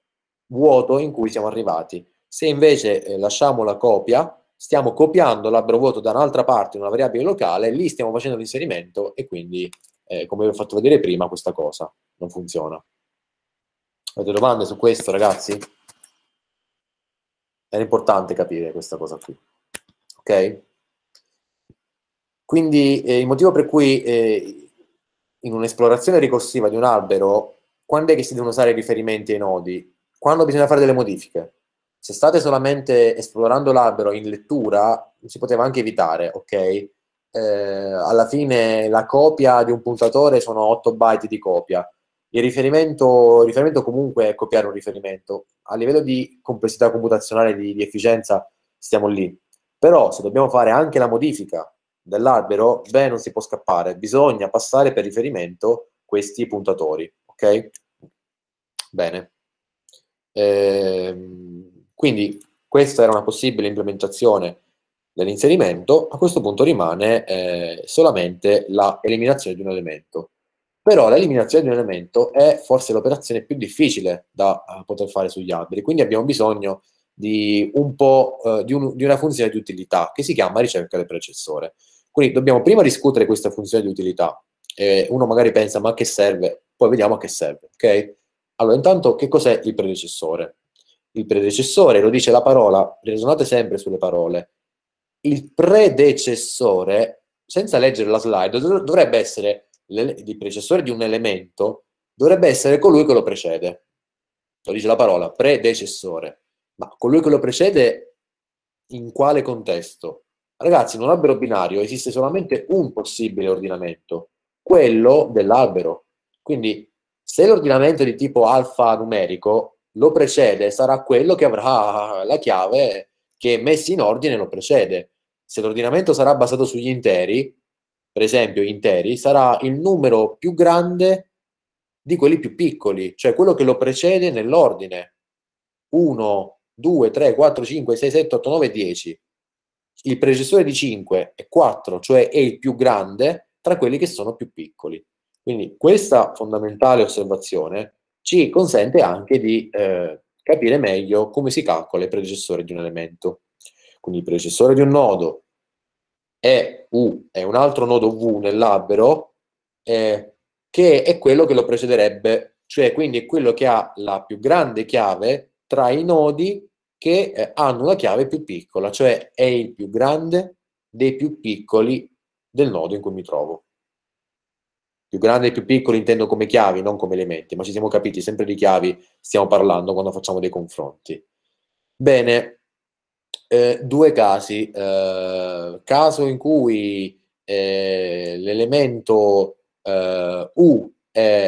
vuoto in cui siamo arrivati. Se invece eh, lasciamo la copia, stiamo copiando l'albero vuoto da un'altra parte, in una variabile locale, lì stiamo facendo l'inserimento e quindi, eh, come vi ho fatto vedere prima, questa cosa non funziona. Avete domande su questo, ragazzi? Era importante capire questa cosa qui. Ok? Quindi eh, il motivo per cui eh, in un'esplorazione ricorsiva di un albero, quando è che si devono usare i riferimenti ai nodi? Quando bisogna fare delle modifiche. Se state solamente esplorando l'albero in lettura, si poteva anche evitare, ok? Eh, alla fine la copia di un puntatore sono 8 byte di copia. Il riferimento, il riferimento comunque è copiare un riferimento. A livello di complessità computazionale, di, di efficienza, stiamo lì. Però se dobbiamo fare anche la modifica dell'albero, beh, non si può scappare, bisogna passare per riferimento questi puntatori, ok? Bene. Ehm, quindi questa era una possibile implementazione dell'inserimento, a questo punto rimane eh, solamente l'eliminazione di un elemento. Però l'eliminazione di un elemento è forse l'operazione più difficile da eh, poter fare sugli alberi, quindi abbiamo bisogno di, un uh, di, un, di una funzione di utilità che si chiama ricerca del predecessore. Quindi dobbiamo prima discutere questa funzione di utilità. Eh, uno magari pensa, ma a che serve? Poi vediamo a che serve, ok? Allora, intanto, che cos'è il predecessore? Il predecessore, lo dice la parola, ragionate sempre sulle parole. Il predecessore, senza leggere la slide, dovrebbe essere il predecessore di un elemento, dovrebbe essere colui che lo precede. Lo dice la parola, predecessore. Ma colui che lo precede in quale contesto? Ragazzi, in un albero binario esiste solamente un possibile ordinamento, quello dell'albero. Quindi, se l'ordinamento è di tipo alfanumerico lo precede, sarà quello che avrà la chiave che messi in ordine lo precede. Se l'ordinamento sarà basato sugli interi, per esempio interi, sarà il numero più grande di quelli più piccoli, cioè quello che lo precede nell'ordine. 1, 2, 3, 4, 5, 6, 7, 8, 9, 10 il predecessore di 5 è 4, cioè è il più grande tra quelli che sono più piccoli. Quindi questa fondamentale osservazione ci consente anche di eh, capire meglio come si calcola il predecessore di un elemento. Quindi il predecessore di un nodo è U, è un altro nodo V nell'albero, eh, che è quello che lo precederebbe, cioè quindi è quello che ha la più grande chiave tra i nodi che eh, hanno una chiave più piccola, cioè è il più grande dei più piccoli del nodo in cui mi trovo. Più grande e più piccolo intendo come chiavi, non come elementi, ma ci siamo capiti, sempre di chiavi stiamo parlando quando facciamo dei confronti. Bene, eh, due casi. Eh, caso in cui eh, l'elemento eh, U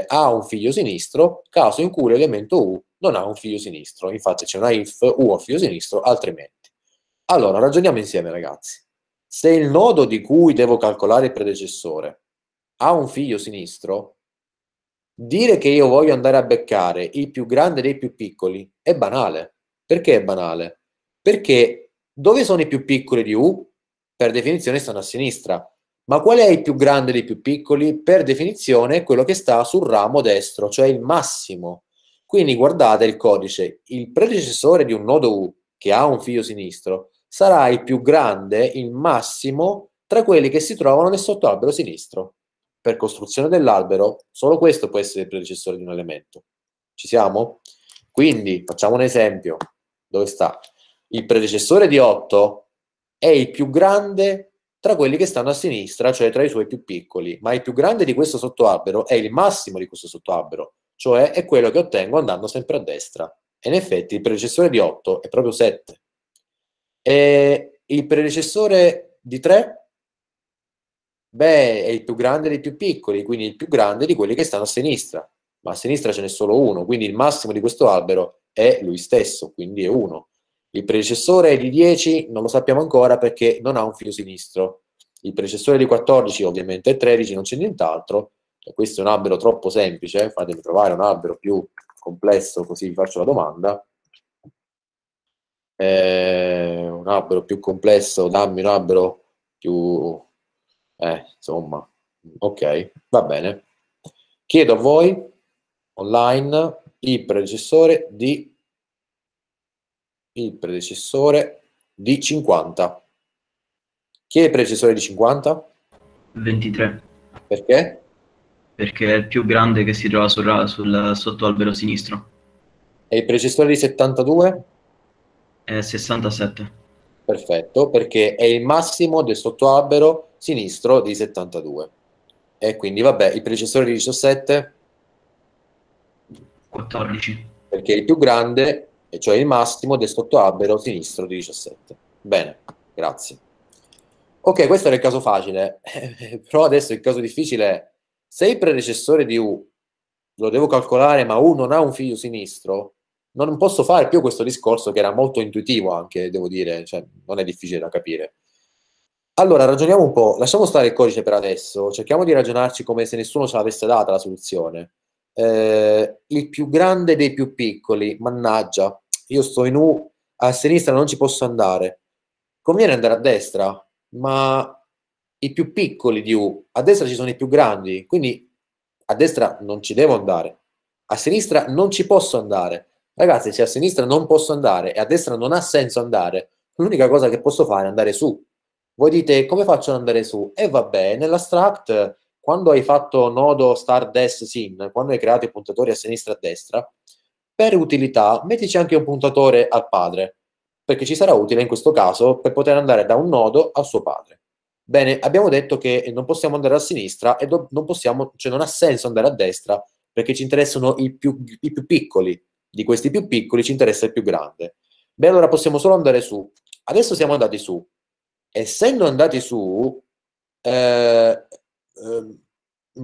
ha un figlio sinistro, caso in cui l'elemento U non ha un figlio sinistro, infatti c'è una if u ha filo sinistro, altrimenti. Allora, ragioniamo insieme ragazzi. Se il nodo di cui devo calcolare il predecessore ha un figlio sinistro, dire che io voglio andare a beccare il più grande dei più piccoli è banale. Perché è banale? Perché dove sono i più piccoli di U? Per definizione stanno a sinistra. Ma qual è il più grande dei più piccoli? Per definizione è quello che sta sul ramo destro, cioè il massimo. Quindi guardate il codice, il predecessore di un nodo U che ha un figlio sinistro sarà il più grande, il massimo, tra quelli che si trovano nel sottoalbero sinistro. Per costruzione dell'albero, solo questo può essere il predecessore di un elemento. Ci siamo? Quindi facciamo un esempio. Dove sta? Il predecessore di 8 è il più grande tra quelli che stanno a sinistra, cioè tra i suoi più piccoli, ma il più grande di questo sottoalbero è il massimo di questo sottoalbero, cioè è quello che ottengo andando sempre a destra. E in effetti il predecessore di 8 è proprio 7. E il predecessore di 3? Beh, è il più grande dei più piccoli, quindi il più grande di quelli che stanno a sinistra. Ma a sinistra ce n'è solo uno, quindi il massimo di questo albero è lui stesso, quindi è 1. Il predecessore di 10 non lo sappiamo ancora perché non ha un filo sinistro. Il predecessore di 14 ovviamente è 13, non c'è nient'altro, e questo è un albero troppo semplice, eh? fatemi trovare un albero più complesso così vi faccio la domanda, eh, un albero più complesso, dammi un albero più... Eh, insomma, ok, va bene. Chiedo a voi online il predecessore di il predecessore di 50. Chi è il predecessore di 50? 23. Perché? perché è il più grande che si trova sul, sul sottoalbero sinistro. E il precessore di 72? È 67. Perfetto, perché è il massimo del sottoalbero sinistro di 72. E quindi vabbè, il precessore di 17? 14. Perché è il più grande, e cioè il massimo del sottoalbero sinistro di 17. Bene, grazie. Ok, questo era il caso facile, però adesso il caso difficile è... Se il predecessore di U lo devo calcolare, ma U non ha un figlio sinistro, non posso fare più questo discorso che era molto intuitivo anche, devo dire, cioè, non è difficile da capire. Allora, ragioniamo un po', lasciamo stare il codice per adesso, cerchiamo di ragionarci come se nessuno ce l'avesse data la soluzione. Eh, il più grande dei più piccoli, mannaggia, io sto in U, a sinistra non ci posso andare. Conviene andare a destra, ma i più piccoli di U, a destra ci sono i più grandi, quindi a destra non ci devo andare, a sinistra non ci posso andare. Ragazzi, se a sinistra non posso andare e a destra non ha senso andare, l'unica cosa che posso fare è andare su. Voi dite come faccio ad andare su? E eh, vabbè, nell'astract, quando hai fatto nodo star des sin, quando hai creato i puntatori a sinistra e a destra, per utilità mettici anche un puntatore al padre, perché ci sarà utile in questo caso per poter andare da un nodo al suo padre. Bene, abbiamo detto che non possiamo andare a sinistra e non possiamo, cioè non ha senso andare a destra perché ci interessano i più, i più piccoli. Di questi più piccoli ci interessa il più grande. Beh, allora possiamo solo andare su. Adesso siamo andati su. Essendo andati su, eh, eh,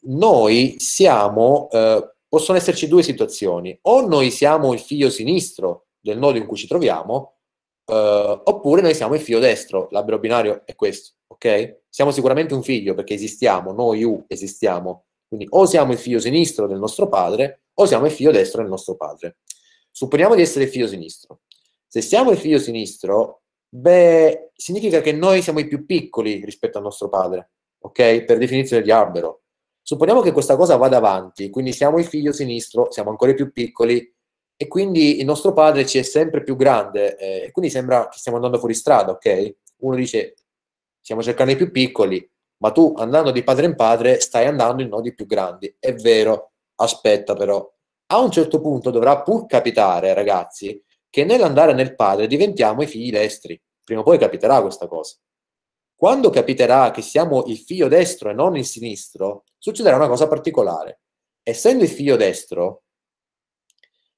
noi siamo, eh, possono esserci due situazioni. O noi siamo il figlio sinistro del nodo in cui ci troviamo, Uh, oppure noi siamo il figlio destro, l'albero binario è questo, ok? Siamo sicuramente un figlio perché esistiamo, noi U esistiamo. Quindi o siamo il figlio sinistro del nostro padre o siamo il figlio destro del nostro padre. Supponiamo di essere il figlio sinistro. Se siamo il figlio sinistro, beh, significa che noi siamo i più piccoli rispetto al nostro padre, ok? Per definizione di albero. Supponiamo che questa cosa vada avanti, quindi siamo il figlio sinistro, siamo ancora i più piccoli, e quindi il nostro padre ci è sempre più grande, eh, quindi sembra che stiamo andando fuori strada, ok? Uno dice, stiamo cercando i più piccoli, ma tu andando di padre in padre stai andando in nodi più grandi. È vero, aspetta però. A un certo punto dovrà pur capitare, ragazzi, che nell'andare nel padre diventiamo i figli destri. Prima o poi capiterà questa cosa. Quando capiterà che siamo il figlio destro e non il sinistro, succederà una cosa particolare. Essendo il figlio destro,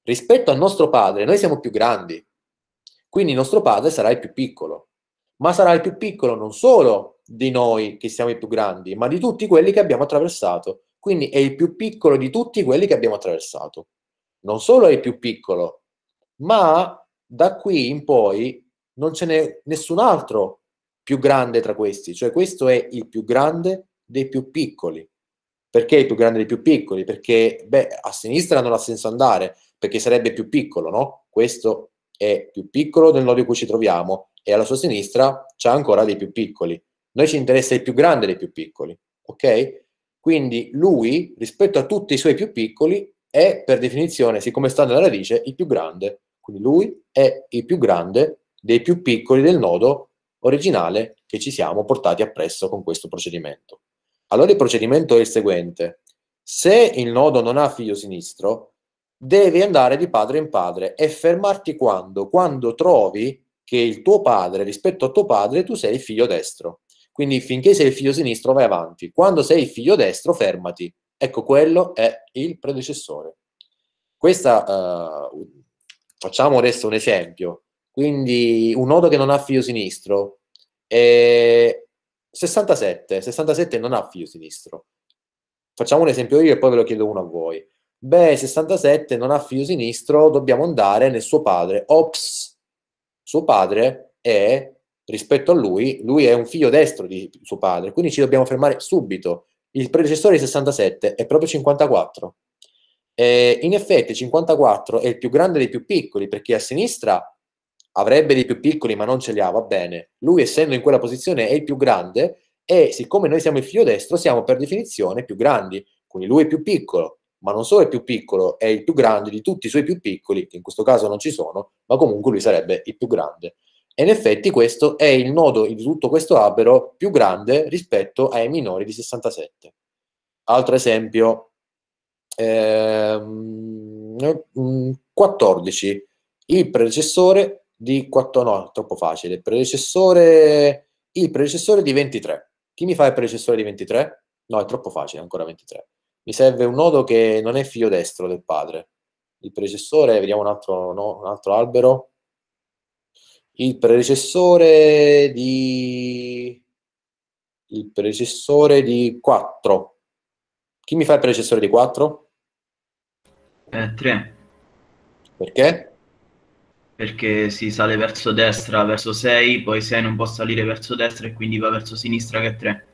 Rispetto al nostro padre, noi siamo più grandi, quindi il nostro padre sarà il più piccolo, ma sarà il più piccolo non solo di noi che siamo i più grandi, ma di tutti quelli che abbiamo attraversato. Quindi è il più piccolo di tutti quelli che abbiamo attraversato. Non solo è il più piccolo, ma da qui in poi non ce n'è nessun altro più grande tra questi, cioè questo è il più grande dei più piccoli. Perché il più grande dei più piccoli? Perché beh, a sinistra non ha senso andare, perché sarebbe più piccolo, no? Questo è più piccolo del nodo in cui ci troviamo e alla sua sinistra c'è ancora dei più piccoli. Noi ci interessa il più grande dei più piccoli, ok? Quindi lui, rispetto a tutti i suoi più piccoli, è per definizione, siccome sta nella radice, il più grande. Quindi lui è il più grande dei più piccoli del nodo originale che ci siamo portati appresso con questo procedimento. Allora il procedimento è il seguente. Se il nodo non ha figlio sinistro, devi andare di padre in padre e fermarti quando? Quando trovi che il tuo padre, rispetto a tuo padre, tu sei il figlio destro. Quindi finché sei il figlio sinistro vai avanti. Quando sei il figlio destro, fermati. Ecco, quello è il predecessore. Questa, uh, facciamo adesso un esempio. Quindi un nodo che non ha figlio sinistro è 67. 67 non ha figlio sinistro. Facciamo un esempio io e poi ve lo chiedo uno a voi beh, 67 non ha figlio sinistro, dobbiamo andare nel suo padre. Ops, suo padre è, rispetto a lui, lui è un figlio destro di suo padre, quindi ci dobbiamo fermare subito. Il predecessore di 67 è proprio 54. E in effetti 54 è il più grande dei più piccoli, perché a sinistra avrebbe dei più piccoli ma non ce li ha, va bene. Lui essendo in quella posizione è il più grande e siccome noi siamo il figlio destro siamo per definizione più grandi, quindi lui è più piccolo ma non solo è più piccolo, è il più grande di tutti i suoi più piccoli, che in questo caso non ci sono, ma comunque lui sarebbe il più grande. E in effetti questo è il nodo di tutto questo albero più grande rispetto ai minori di 67. Altro esempio, ehm, 14, mm, il predecessore di 4, no, troppo facile, predecessore, il predecessore di 23. Chi mi fa il predecessore di 23? No, è troppo facile, ancora 23 mi serve un nodo che non è figlio destro del padre. Il predecessore, vediamo un altro, no, un altro albero, il predecessore di... il predecessore di 4. Chi mi fa il predecessore di 4? 3. Eh, Perché? Perché si sale verso destra, verso 6, poi 6 non può salire verso destra e quindi va verso sinistra che è 3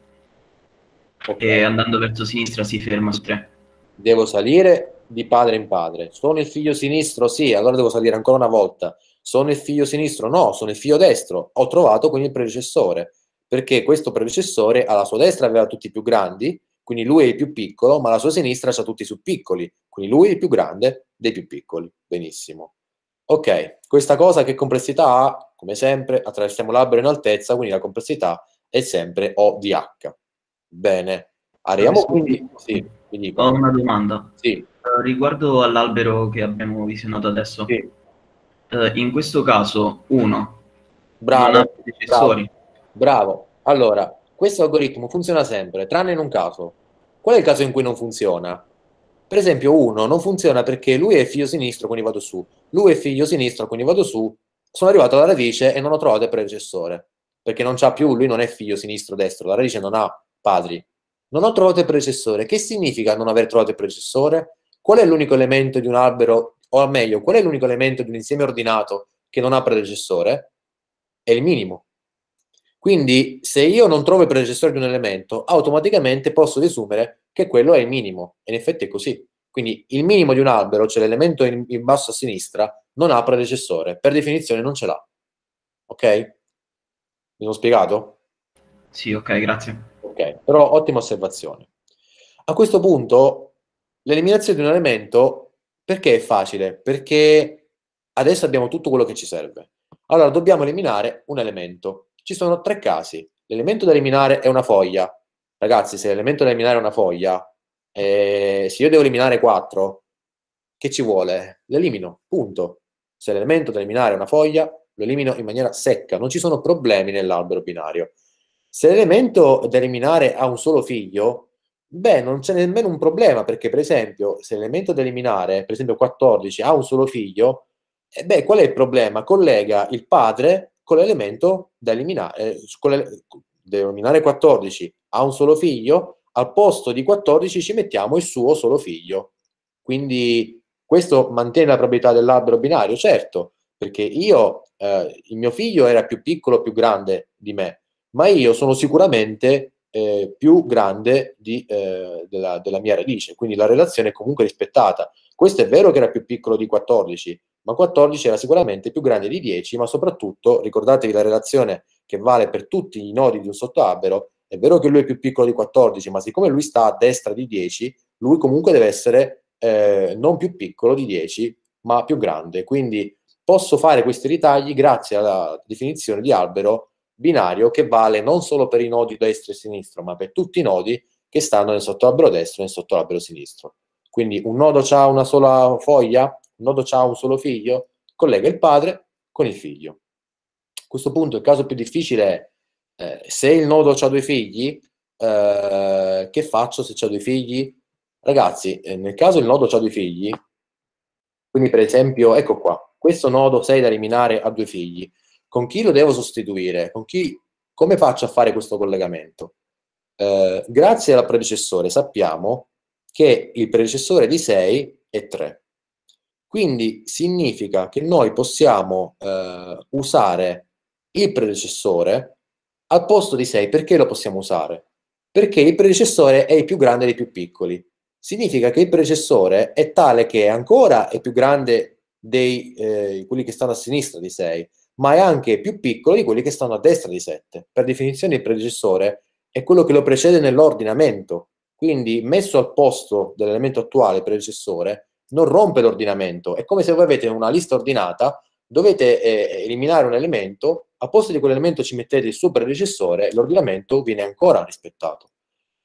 okay. e andando verso sinistra si ferma su 3. Devo salire di padre in padre. Sono il figlio sinistro? Sì, allora devo salire ancora una volta. Sono il figlio sinistro? No, sono il figlio destro. Ho trovato quindi il predecessore, perché questo predecessore alla sua destra aveva tutti i più grandi, quindi lui è il più piccolo, ma alla sua sinistra ha tutti i più piccoli, quindi lui è il più grande dei più piccoli. Benissimo. Ok, questa cosa che complessità ha? Come sempre, attraversiamo l'albero in altezza, quindi la complessità è sempre O di H. Bene, arriviamo quindi... Sì, quindi... Ho una domanda. Sì. Uh, riguardo all'albero che abbiamo visionato adesso. Sì. Uh, in questo caso, uno. Bravo, bravo. Bravo. Allora, questo algoritmo funziona sempre, tranne in un caso. Qual è il caso in cui non funziona? Per esempio, uno non funziona perché lui è figlio sinistro, quindi vado su. Lui è figlio sinistro, quindi vado su. Sono arrivato alla radice e non ho trovato il predecessore, perché non c'ha più, lui non è figlio sinistro-destro, la radice non ha padri, non ho trovato il predecessore. Che significa non aver trovato il predecessore? Qual è l'unico elemento di un albero, o meglio, qual è l'unico elemento di un insieme ordinato che non ha predecessore? È il minimo. Quindi, se io non trovo il predecessore di un elemento, automaticamente posso desumere che quello è il minimo. E in effetti è così. Quindi il minimo di un albero, cioè l'elemento in, in basso a sinistra, non ha predecessore. Per definizione non ce l'ha. Ok? Mi sono spiegato? Sì, ok, grazie. Ok, però ottima osservazione. A questo punto, l'eliminazione di un elemento, perché è facile? Perché adesso abbiamo tutto quello che ci serve. Allora, dobbiamo eliminare un elemento. Ci sono tre casi. L'elemento da eliminare è una foglia. Ragazzi, se l'elemento da eliminare è una foglia, eh, se io devo eliminare 4, che ci vuole? L'elimino, punto. Se l'elemento da eliminare è una foglia, lo elimino in maniera secca, non ci sono problemi nell'albero binario. Se l'elemento da eliminare ha un solo figlio, beh, non c'è nemmeno un problema, perché per esempio, se l'elemento da eliminare, per esempio 14, ha un solo figlio, eh beh, qual è il problema? Collega il padre con l'elemento da eliminare, eh, da eliminare 14, ha un solo figlio, al posto di 14 ci mettiamo il suo solo figlio. Quindi questo mantiene la proprietà dell'albero binario, certo, perché io, eh, il mio figlio era più piccolo, o più grande di me, ma io sono sicuramente eh, più grande di, eh, della, della, mia radice, quindi la relazione è comunque rispettata. Questo è vero che era più piccolo di 14, ma 14 era sicuramente più grande di 10, ma soprattutto ricordatevi la relazione che vale per tutti i nodi di un sottoalbero, è vero che lui è più piccolo di 14, ma siccome lui sta a destra di 10, lui comunque deve essere eh, non più piccolo di 10, ma più grande. Quindi posso fare questi ritagli grazie alla definizione di albero binario che vale non solo per i nodi destro e sinistro, ma per tutti i nodi che stanno nel sottolabero destro e nel sottolabero sinistro. Quindi un nodo ha una sola foglia, un nodo ha un solo figlio, collega il padre con il figlio. A questo punto il caso più difficile è eh, se il nodo ha due figli, eh, che faccio se ho due figli? Ragazzi, eh, nel caso il nodo ha due figli, quindi per esempio, ecco qua, questo nodo 6 da eliminare ha due figli con chi lo devo sostituire, con chi, come faccio a fare questo collegamento. Eh, grazie al predecessore sappiamo che il predecessore di 6 è 3. Quindi significa che noi possiamo eh, usare il predecessore al posto di 6. Perché lo possiamo usare? Perché il predecessore è il più grande dei più piccoli. Significa che il predecessore è tale che ancora è più grande di eh, quelli che stanno a sinistra di 6 ma è anche più piccolo di quelli che stanno a destra di 7. Per definizione il predecessore è quello che lo precede nell'ordinamento, quindi messo al posto dell'elemento attuale predecessore non rompe l'ordinamento, è come se voi avete una lista ordinata, dovete eh, eliminare un elemento, a posto di quell'elemento ci mettete il suo predecessore, l'ordinamento viene ancora rispettato.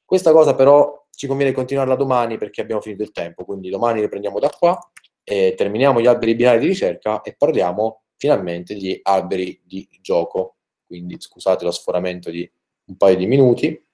Questa cosa però ci conviene continuarla domani perché abbiamo finito il tempo, quindi domani riprendiamo da qua, eh, terminiamo gli alberi binari di ricerca e parliamo finalmente gli alberi di gioco. Quindi scusate lo sforamento di un paio di minuti.